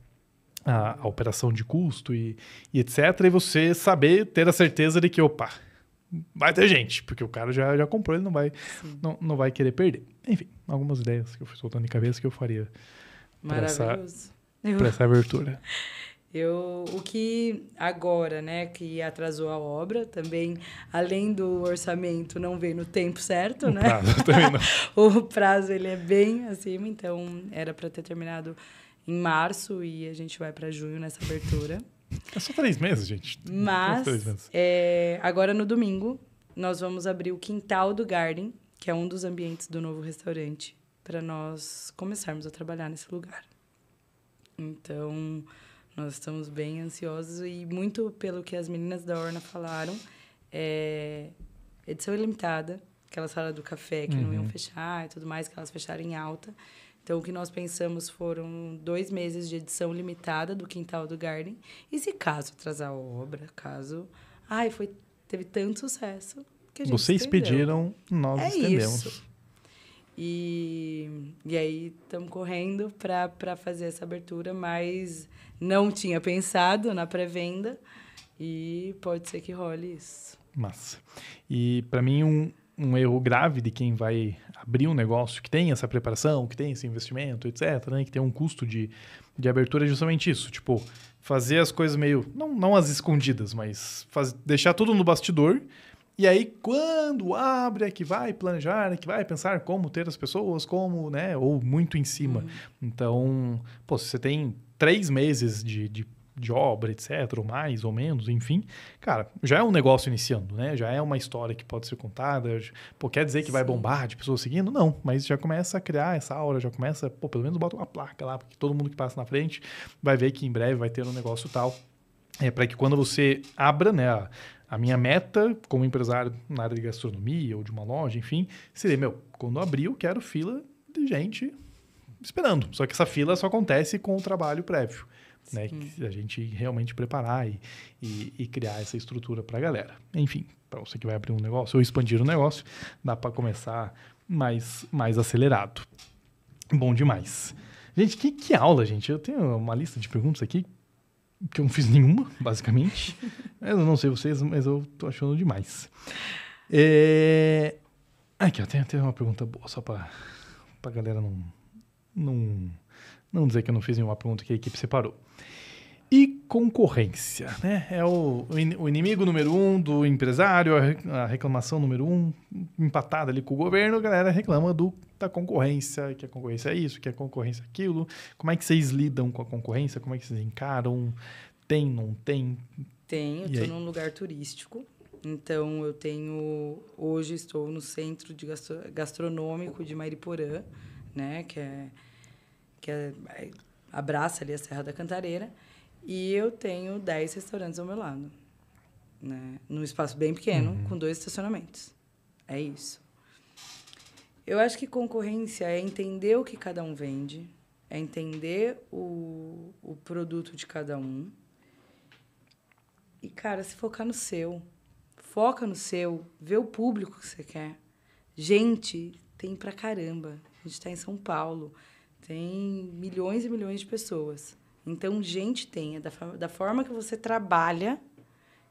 a, a operação de custo e, e, etc. E você saber, ter a certeza de que, opa, vai ter gente, porque o cara já, já comprou, ele não vai, não, não vai querer perder. Enfim, algumas ideias que eu fui soltando de cabeça que eu faria para essa, essa abertura. Eu, o que agora, né, que atrasou a obra, também, além do orçamento não veio no tempo certo, o né? Prazo também não. o prazo ele é bem acima, então era para ter terminado em março e a gente vai para junho nessa abertura. É só três meses, gente. Mas meses. É, agora no domingo nós vamos abrir o quintal do Garden, que é um dos ambientes do novo restaurante, para nós começarmos a trabalhar nesse lugar. Então nós estamos bem ansiosos e muito pelo que as meninas da Orna falaram, é edição ilimitada, aquela sala do café que uhum. não iam uhum. fechar e tudo mais, que elas fecharam em alta. Então, o que nós pensamos foram dois meses de edição limitada do Quintal do Garden. E se caso atrasar a obra, caso... Ai, foi, teve tanto sucesso que a gente Vocês estendeu. pediram, nós é estendemos. Isso. E, e aí estamos correndo para fazer essa abertura, mas não tinha pensado na pré-venda e pode ser que role isso. Massa. E para mim, um, um erro grave de quem vai abrir um negócio que tem essa preparação, que tem esse investimento, etc., né? que tem um custo de, de abertura, é justamente isso. Tipo, fazer as coisas meio. Não, não as escondidas, mas faz, deixar tudo no bastidor e aí, quando abre, é que vai planejar, é que vai pensar como ter as pessoas, como, né? Ou muito em cima. Uhum. Então, pô, se você tem três meses de, de, de obra, etc., ou mais ou menos, enfim, cara, já é um negócio iniciando, né? Já é uma história que pode ser contada. Pô, quer dizer que Sim. vai bombar de pessoas seguindo? Não, mas já começa a criar essa aura, já começa, pô, pelo menos bota uma placa lá, porque todo mundo que passa na frente vai ver que em breve vai ter um negócio tal. É para que quando você abra, né? A minha meta como empresário na área de gastronomia ou de uma loja, enfim, seria, meu, quando abrir eu quero fila de gente esperando. Só que essa fila só acontece com o trabalho prévio. Né, a gente realmente preparar e, e, e criar essa estrutura para a galera. Enfim, para você que vai abrir um negócio ou expandir o um negócio, dá para começar mais, mais acelerado. Bom demais. Gente, que, que aula, gente. Eu tenho uma lista de perguntas aqui que eu não fiz nenhuma, basicamente. eu não sei vocês, mas eu tô achando demais. É... Aqui, ó, tem até uma pergunta boa, só pra, pra galera não, não, não dizer que eu não fiz nenhuma pergunta que a equipe separou. E concorrência, né? É o, o inimigo número um do empresário, a reclamação número um, empatada ali com o governo, a galera reclama do da concorrência, que a concorrência é isso, que a concorrência é aquilo. Como é que vocês lidam com a concorrência? Como é que vocês encaram? Tem, não tem? Tem, eu estou num lugar turístico. Então, eu tenho... Hoje estou no centro de gastro, gastronômico de Mariporã, né? Que é... Que é, é abraça ali a Serra da Cantareira. E eu tenho 10 restaurantes ao meu lado. Né? Num espaço bem pequeno, uhum. com dois estacionamentos. É isso. Eu acho que concorrência é entender o que cada um vende, é entender o, o produto de cada um. E, cara, se focar no seu. Foca no seu, vê o público que você quer. Gente, tem pra caramba. A gente tá em São Paulo, tem milhões e milhões de pessoas. Então, gente tem. É da, da forma que você trabalha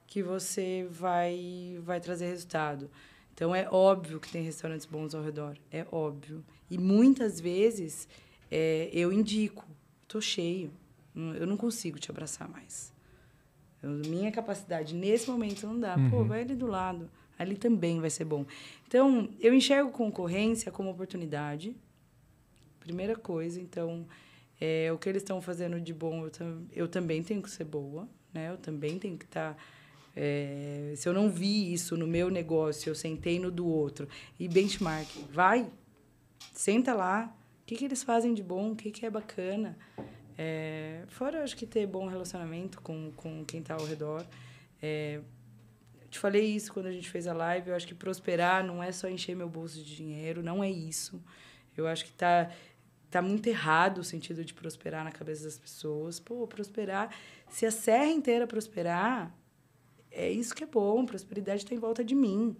que você vai, vai trazer resultado. Então é óbvio que tem restaurantes bons ao redor, é óbvio. E muitas vezes é, eu indico, estou cheio, eu não consigo te abraçar mais. Eu, minha capacidade nesse momento não dá. Uhum. Pô, vai ali do lado, ali também vai ser bom. Então eu enxergo concorrência como oportunidade, primeira coisa. Então é, o que eles estão fazendo de bom, eu, tam, eu também tenho que ser boa, né? Eu também tenho que estar tá é, se eu não vi isso no meu negócio, eu sentei no do outro. E benchmark, vai, senta lá. O que, que eles fazem de bom? O que, que é bacana? É, fora, acho que ter bom relacionamento com, com quem está ao redor. É, te falei isso quando a gente fez a live. Eu acho que prosperar não é só encher meu bolso de dinheiro, não é isso. Eu acho que está tá muito errado o sentido de prosperar na cabeça das pessoas. Pô, prosperar, se a serra inteira prosperar, é isso que é bom, prosperidade está em volta de mim,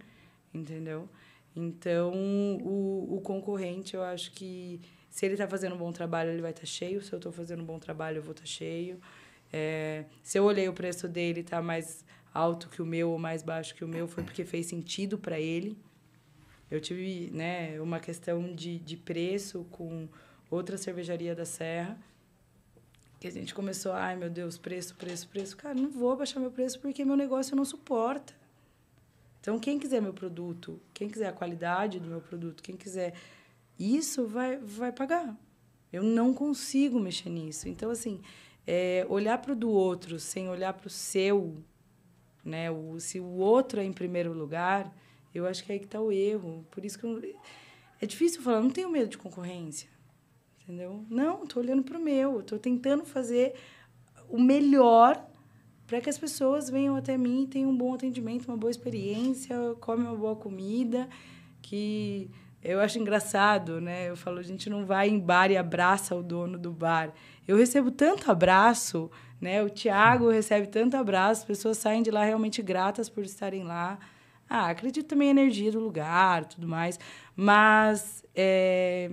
entendeu? Então, o, o concorrente, eu acho que se ele está fazendo um bom trabalho, ele vai estar tá cheio. Se eu estou fazendo um bom trabalho, eu vou estar tá cheio. É, se eu olhei o preço dele está mais alto que o meu ou mais baixo que o meu, foi porque fez sentido para ele. Eu tive né, uma questão de, de preço com outra cervejaria da Serra que a gente começou, ai meu Deus, preço, preço, preço. Cara, não vou baixar meu preço porque meu negócio não suporta. Então, quem quiser meu produto, quem quiser a qualidade do meu produto, quem quiser isso, vai, vai pagar. Eu não consigo mexer nisso. Então, assim, é, olhar para o do outro sem olhar para o seu, né? O, se o outro é em primeiro lugar, eu acho que é aí que está o erro. Por isso que eu, é difícil falar, não tenho medo de concorrência. Entendeu? Não, estou olhando para o meu, estou tentando fazer o melhor para que as pessoas venham até mim e tenham um bom atendimento, uma boa experiência, comem uma boa comida, que eu acho engraçado, né? Eu falo, a gente não vai em bar e abraça o dono do bar. Eu recebo tanto abraço, né? O Tiago recebe tanto abraço, as pessoas saem de lá realmente gratas por estarem lá. Ah, acredito também na energia do lugar, tudo mais. Mas é,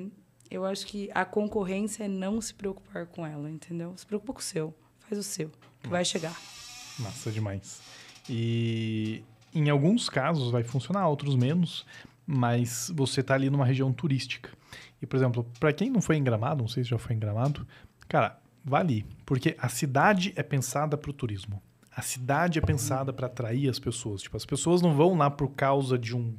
eu acho que a concorrência é não se preocupar com ela, entendeu? Se preocupa com o seu, faz o seu, que vai chegar. Massa demais. E em alguns casos vai funcionar, outros menos, mas você está ali numa região turística. E, por exemplo, para quem não foi em Gramado, não sei se já foi em Gramado, cara, vá ali, porque a cidade é pensada para o turismo. A cidade é pensada para atrair as pessoas. Tipo, as pessoas não vão lá por causa de um,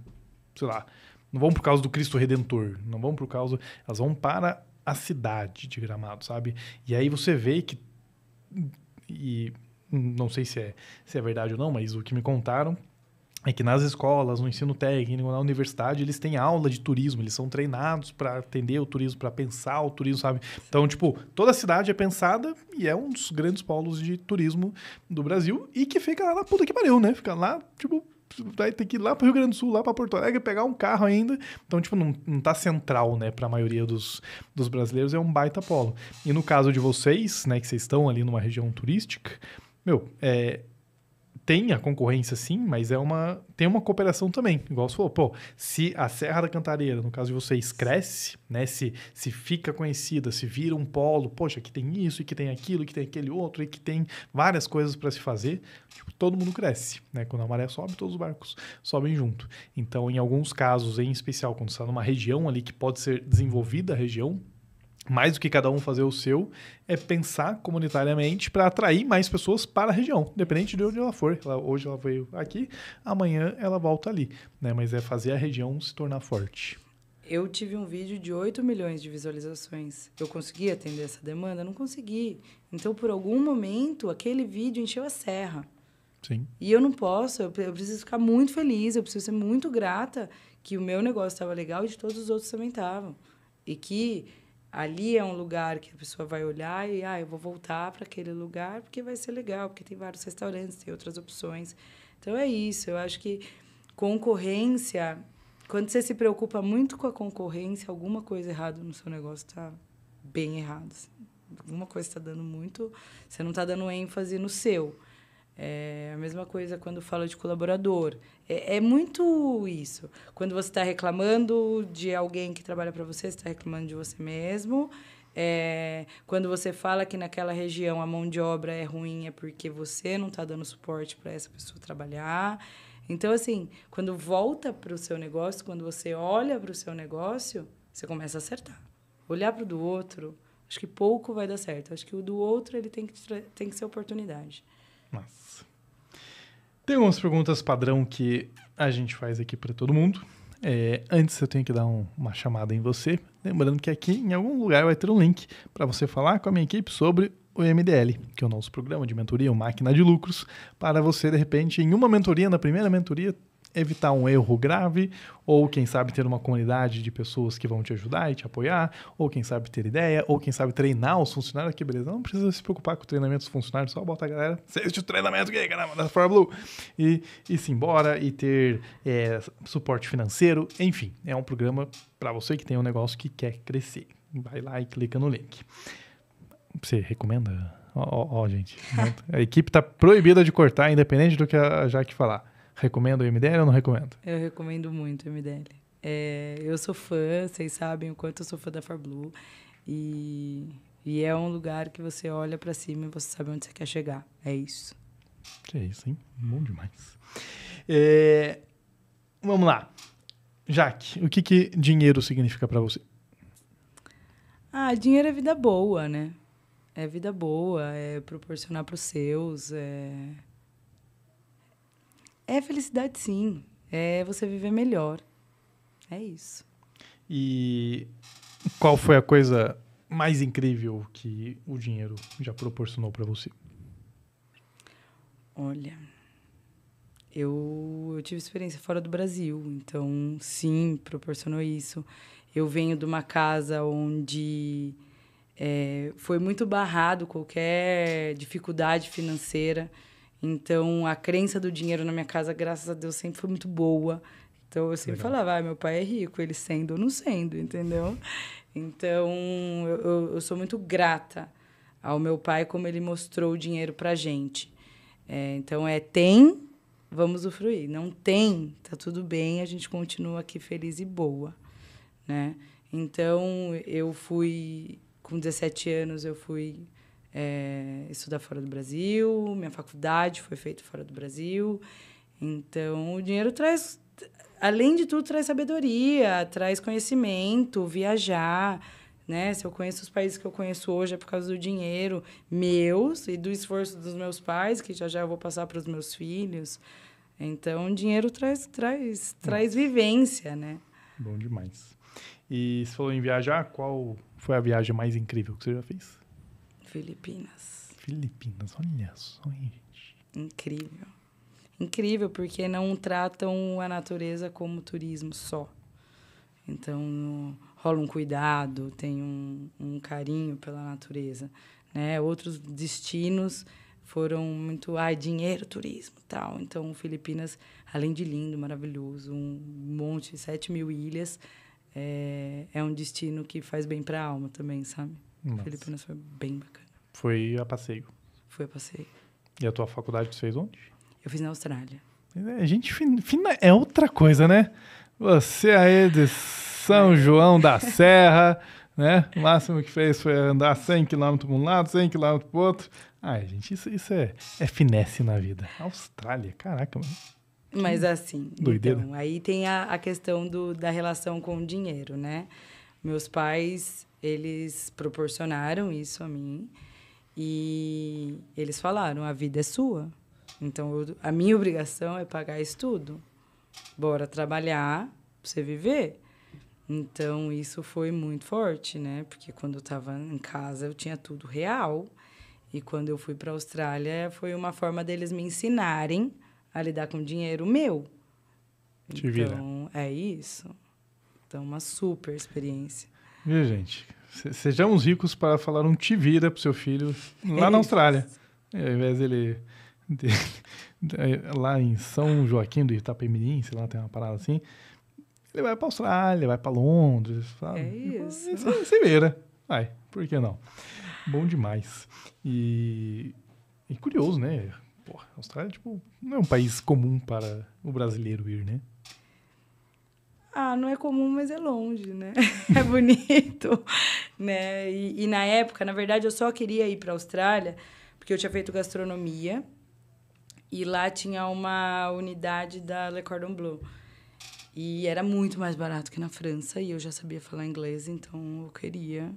sei lá, não vão por causa do Cristo Redentor, não vão por causa. Elas vão para a cidade de Gramado, sabe? E aí você vê que. E não sei se é, se é verdade ou não, mas o que me contaram é que nas escolas, no ensino técnico, na universidade, eles têm aula de turismo, eles são treinados para atender o turismo, para pensar o turismo, sabe? Então, tipo, toda a cidade é pensada e é um dos grandes polos de turismo do Brasil e que fica lá na puta que pariu, né? Fica lá, tipo, vai ter que ir lá pro Rio Grande do Sul, lá pra Porto Alegre, pegar um carro ainda. Então, tipo, não, não tá central, né, pra maioria dos, dos brasileiros, é um baita polo. E no caso de vocês, né, que vocês estão ali numa região turística, meu, é, tem a concorrência sim, mas é uma tem uma cooperação também. Igual você falou, pô, se a Serra da Cantareira, no caso de vocês, cresce, né, se, se fica conhecida, se vira um polo, poxa, que tem isso, e que tem aquilo, que tem aquele outro, e que tem várias coisas para se fazer, tipo, todo mundo cresce, né? Quando a maré sobe, todos os barcos sobem junto. Então, em alguns casos, em especial quando está numa região ali que pode ser desenvolvida a região, mais do que cada um fazer o seu, é pensar comunitariamente para atrair mais pessoas para a região, independente de onde ela for. Ela, hoje ela veio aqui, amanhã ela volta ali. Né? Mas é fazer a região se tornar forte. Eu tive um vídeo de 8 milhões de visualizações. Eu consegui atender essa demanda? Não consegui. Então, por algum momento, aquele vídeo encheu a serra. Sim. E eu não posso, eu preciso ficar muito feliz, eu preciso ser muito grata que o meu negócio estava legal e de todos os outros também estavam. E que ali é um lugar que a pessoa vai olhar e ah, eu vou voltar para aquele lugar porque vai ser legal, porque tem vários restaurantes, tem outras opções. Então é isso, eu acho que concorrência, quando você se preocupa muito com a concorrência, alguma coisa errada no seu negócio está bem errada assim. Alguma coisa está dando muito, você não está dando ênfase no seu. É a mesma coisa quando fala de colaborador. É, é muito isso. Quando você está reclamando de alguém que trabalha para você, você está reclamando de você mesmo. É, quando você fala que naquela região a mão de obra é ruim, é porque você não está dando suporte para essa pessoa trabalhar. Então, assim, quando volta para o seu negócio, quando você olha para o seu negócio, você começa a acertar. Olhar para o do outro, acho que pouco vai dar certo. Acho que o do outro ele tem que, tem que ser oportunidade. Nossa. Tem algumas perguntas padrão que a gente faz aqui para todo mundo. É, antes eu tenho que dar um, uma chamada em você, lembrando que aqui em algum lugar vai ter um link para você falar com a minha equipe sobre o MDL, que é o nosso programa de mentoria, o Máquina de Lucros, para você, de repente, em uma mentoria, na primeira mentoria, evitar um erro grave, ou quem sabe ter uma comunidade de pessoas que vão te ajudar e te apoiar, ou quem sabe ter ideia, ou quem sabe treinar os funcionários aqui, beleza? Não precisa se preocupar com o treinamento dos funcionários, só bota a galera, o treinamento gay, caramba, da Fora Blue, e, e se embora, e ter é, suporte financeiro, enfim, é um programa para você que tem um negócio que quer crescer. Vai lá e clica no link. Você recomenda? Ó, oh, oh, oh, gente. A equipe tá proibida de cortar, independente do que a Jaque falar. Recomendo o MDL ou não recomendo? Eu recomendo muito o MDL. É, eu sou fã, vocês sabem o quanto eu sou fã da FarBlue. E, e é um lugar que você olha para cima e você sabe onde você quer chegar. É isso. Que é isso, hein? Bom demais. É, vamos lá. Jaque, o que, que dinheiro significa para você? Ah, dinheiro é vida boa, né? É vida boa, é proporcionar para os seus, é é felicidade, sim. É você viver melhor. É isso. E qual foi a coisa mais incrível que o dinheiro já proporcionou para você? Olha, eu, eu tive experiência fora do Brasil, então sim, proporcionou isso. Eu venho de uma casa onde é, foi muito barrado qualquer dificuldade financeira. Então, a crença do dinheiro na minha casa, graças a Deus, sempre foi muito boa. Então, eu sempre Legal. falava, ah, meu pai é rico, ele sendo ou não sendo, entendeu? Então, eu, eu, sou muito grata ao meu pai, como ele mostrou o dinheiro pra gente. É, então, é tem, vamos usufruir. Não tem, tá tudo bem, a gente continua aqui feliz e boa, né? Então, eu fui, com 17 anos, eu fui é, estudar fora do Brasil, minha faculdade foi feita fora do Brasil. Então, o dinheiro traz, além de tudo, traz sabedoria, traz conhecimento, viajar. Né? Se eu conheço os países que eu conheço hoje é por causa do dinheiro meus e do esforço dos meus pais, que já já eu vou passar para os meus filhos. Então, dinheiro traz, traz, traz vivência, né? Bom demais. E você falou em viajar, qual foi a viagem mais incrível que você já fez? Filipinas. Filipinas, olha só, gente. Incrível. Incrível, porque não tratam a natureza como turismo só. Então, rola um cuidado, tem um, um carinho pela natureza. Né? Outros destinos foram muito, ai, dinheiro, turismo tal. Então, Filipinas, além de lindo, maravilhoso, um monte, 7 mil ilhas, é, é um destino que faz bem para a alma também, sabe? Nossa. Filipinas foi bem bacana. Foi a passeio? Foi a passeio. E a tua faculdade tu fez onde? Eu fiz na Austrália. É, a gente fina, é outra coisa, né? Você aí de São é. João da Serra, né? O máximo que fez foi andar 100 km para um lado, 100 km para o outro. Ai, gente, isso, isso é, é finesse na vida. Austrália, caraca, mano. Mas assim, Doideira. Então, aí tem a, a questão do, da relação com o dinheiro, né? Meus pais eles proporcionaram isso a mim e eles falaram: a vida é sua. Então, eu, a minha obrigação é pagar isso tudo. Bora trabalhar para você viver. Então, isso foi muito forte, né? Porque quando eu estava em casa, eu tinha tudo real. E quando eu fui para a Austrália, foi uma forma deles me ensinarem a lidar com dinheiro meu. Te então, vira. é isso. Então, uma super experiência. Viu, gente? Sejamos ricos para falar um te vira pro seu filho lá na é Austrália. E ao invés dele, dele. lá em São Joaquim do Itapemirim, sei lá, tem uma parada assim. Ele vai para Austrália, vai para Londres. Sabe? É isso. Se, vira. Vai, por que não? Bom demais. E, e curioso, né? Porra, a Austrália, tipo, não é um país comum para o brasileiro ir, né? ah, não é comum, mas é longe, né? é bonito, né? E, e, na época, na verdade, eu só queria ir para a Austrália porque eu tinha feito gastronomia e lá tinha uma unidade da Le Cordon Bleu. E era muito mais barato que na França e eu já sabia falar inglês, então eu queria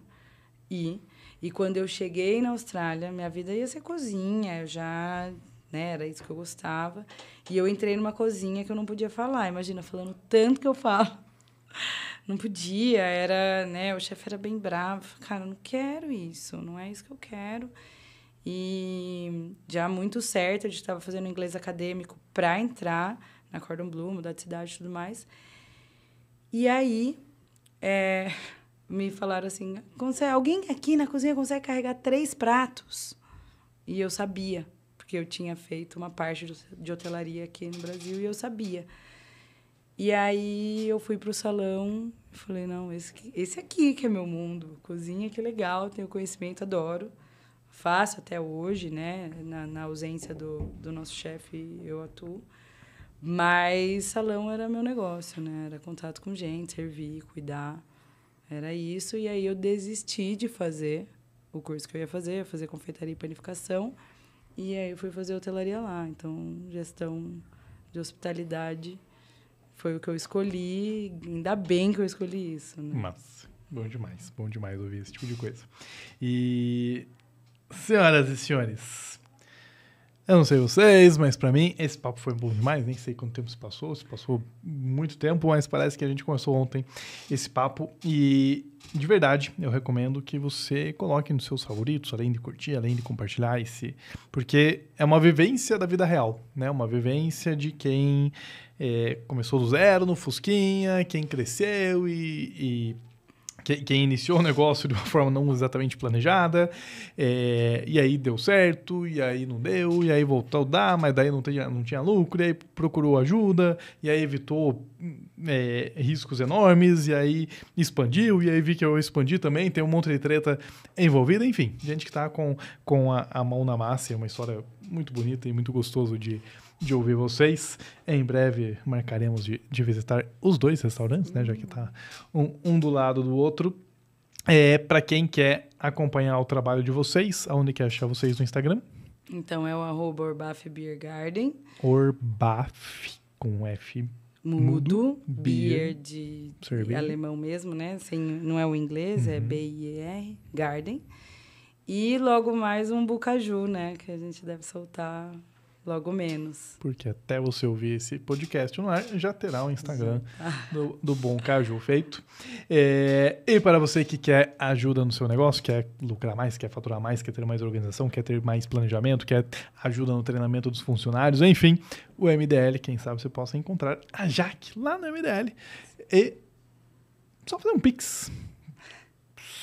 ir. E quando eu cheguei na Austrália, minha vida ia ser cozinha, eu já né? Era isso que eu gostava. E eu entrei numa cozinha que eu não podia falar. Imagina, falando tanto que eu falo. Não podia, era, né? O chefe era bem bravo. Cara, não quero isso, não é isso que eu quero. E já muito certo a gente estava fazendo inglês acadêmico para entrar na Cordon Blue, mudar de cidade e tudo mais. E aí, é, me falaram assim: alguém aqui na cozinha consegue carregar três pratos? E eu sabia porque eu tinha feito uma parte de hotelaria aqui no Brasil e eu sabia. E aí eu fui para o salão e falei, não, esse, esse aqui que é meu mundo. Cozinha, que legal, tenho conhecimento, adoro. Faço até hoje, né? Na, na ausência do, do nosso chefe, eu atuo. Mas salão era meu negócio, né? Era contato com gente, servir, cuidar. Era isso. E aí eu desisti de fazer o curso que eu ia fazer, ia fazer confeitaria e panificação. E aí eu fui fazer hotelaria lá. Então, gestão de hospitalidade foi o que eu escolhi. Ainda bem que eu escolhi isso, né? Bom demais, bom demais ouvir esse tipo de coisa. E, senhoras e senhores, eu não sei vocês, mas para mim esse papo foi bom demais. Nem sei quanto tempo se passou, se passou muito tempo, mas parece que a gente começou ontem esse papo. E de verdade, eu recomendo que você coloque nos seus favoritos, além de curtir, além de compartilhar esse. Porque é uma vivência da vida real, né? Uma vivência de quem é, começou do zero no Fusquinha, quem cresceu e, e quem iniciou o negócio de uma forma não exatamente planejada, é, e aí deu certo, e aí não deu, e aí voltou a dar, mas daí não tinha, não tinha lucro, e aí procurou ajuda, e aí evitou é, riscos enormes, e aí expandiu, e aí vi que eu expandi também, tem um monte de treta envolvida, enfim, gente que está com, com a, a mão na massa, é uma história muito bonita e muito gostoso de, de ouvir vocês. Em breve marcaremos de, de visitar os dois restaurantes, né? Já que está um, um do lado do outro. É, para quem quer acompanhar o trabalho de vocês, aonde quer achar vocês no Instagram? Então é o arroba Orbaf Beer Garden. Orbaf com F. Mudo, beer, beer de, de, alemão mesmo, né? Sem, não é o inglês, é uhum. é B-I-E-R, Garden. E logo mais um bucaju, né? Que a gente deve soltar Logo menos. Porque até você ouvir esse podcast no ar, já terá o um Instagram tá. do, do, Bom Caju feito. É, e para você que quer ajuda no seu negócio, quer lucrar mais, quer faturar mais, quer ter mais organização, quer ter mais planejamento, quer ajuda no treinamento dos funcionários, enfim, o MDL, quem sabe você possa encontrar a Jaque lá no MDL. E só fazer um pix.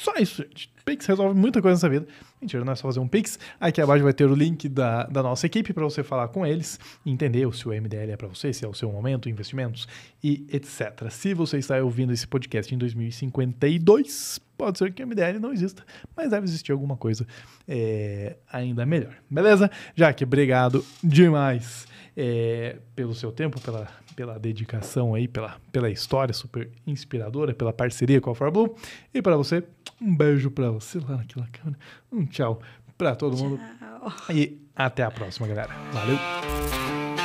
Só isso, gente. Pix resolve muita coisa nessa vida. Mentira, não é só fazer um Pix. Aqui abaixo vai ter o link da, da nossa equipe para você falar com eles, entender se o MDL é para você, se é o seu momento, investimentos e etc. Se você está ouvindo esse podcast em 2052, pode ser que o MDL não exista, mas deve existir alguma coisa é, ainda melhor. Beleza? Jaque, obrigado demais é, pelo seu tempo, pela, pela dedicação aí, pela, pela história super inspiradora, pela parceria com a For Blue. E para você, um beijo para você lá naquela câmera. Um tchau para todo tchau. mundo. E até a próxima, galera. Valeu!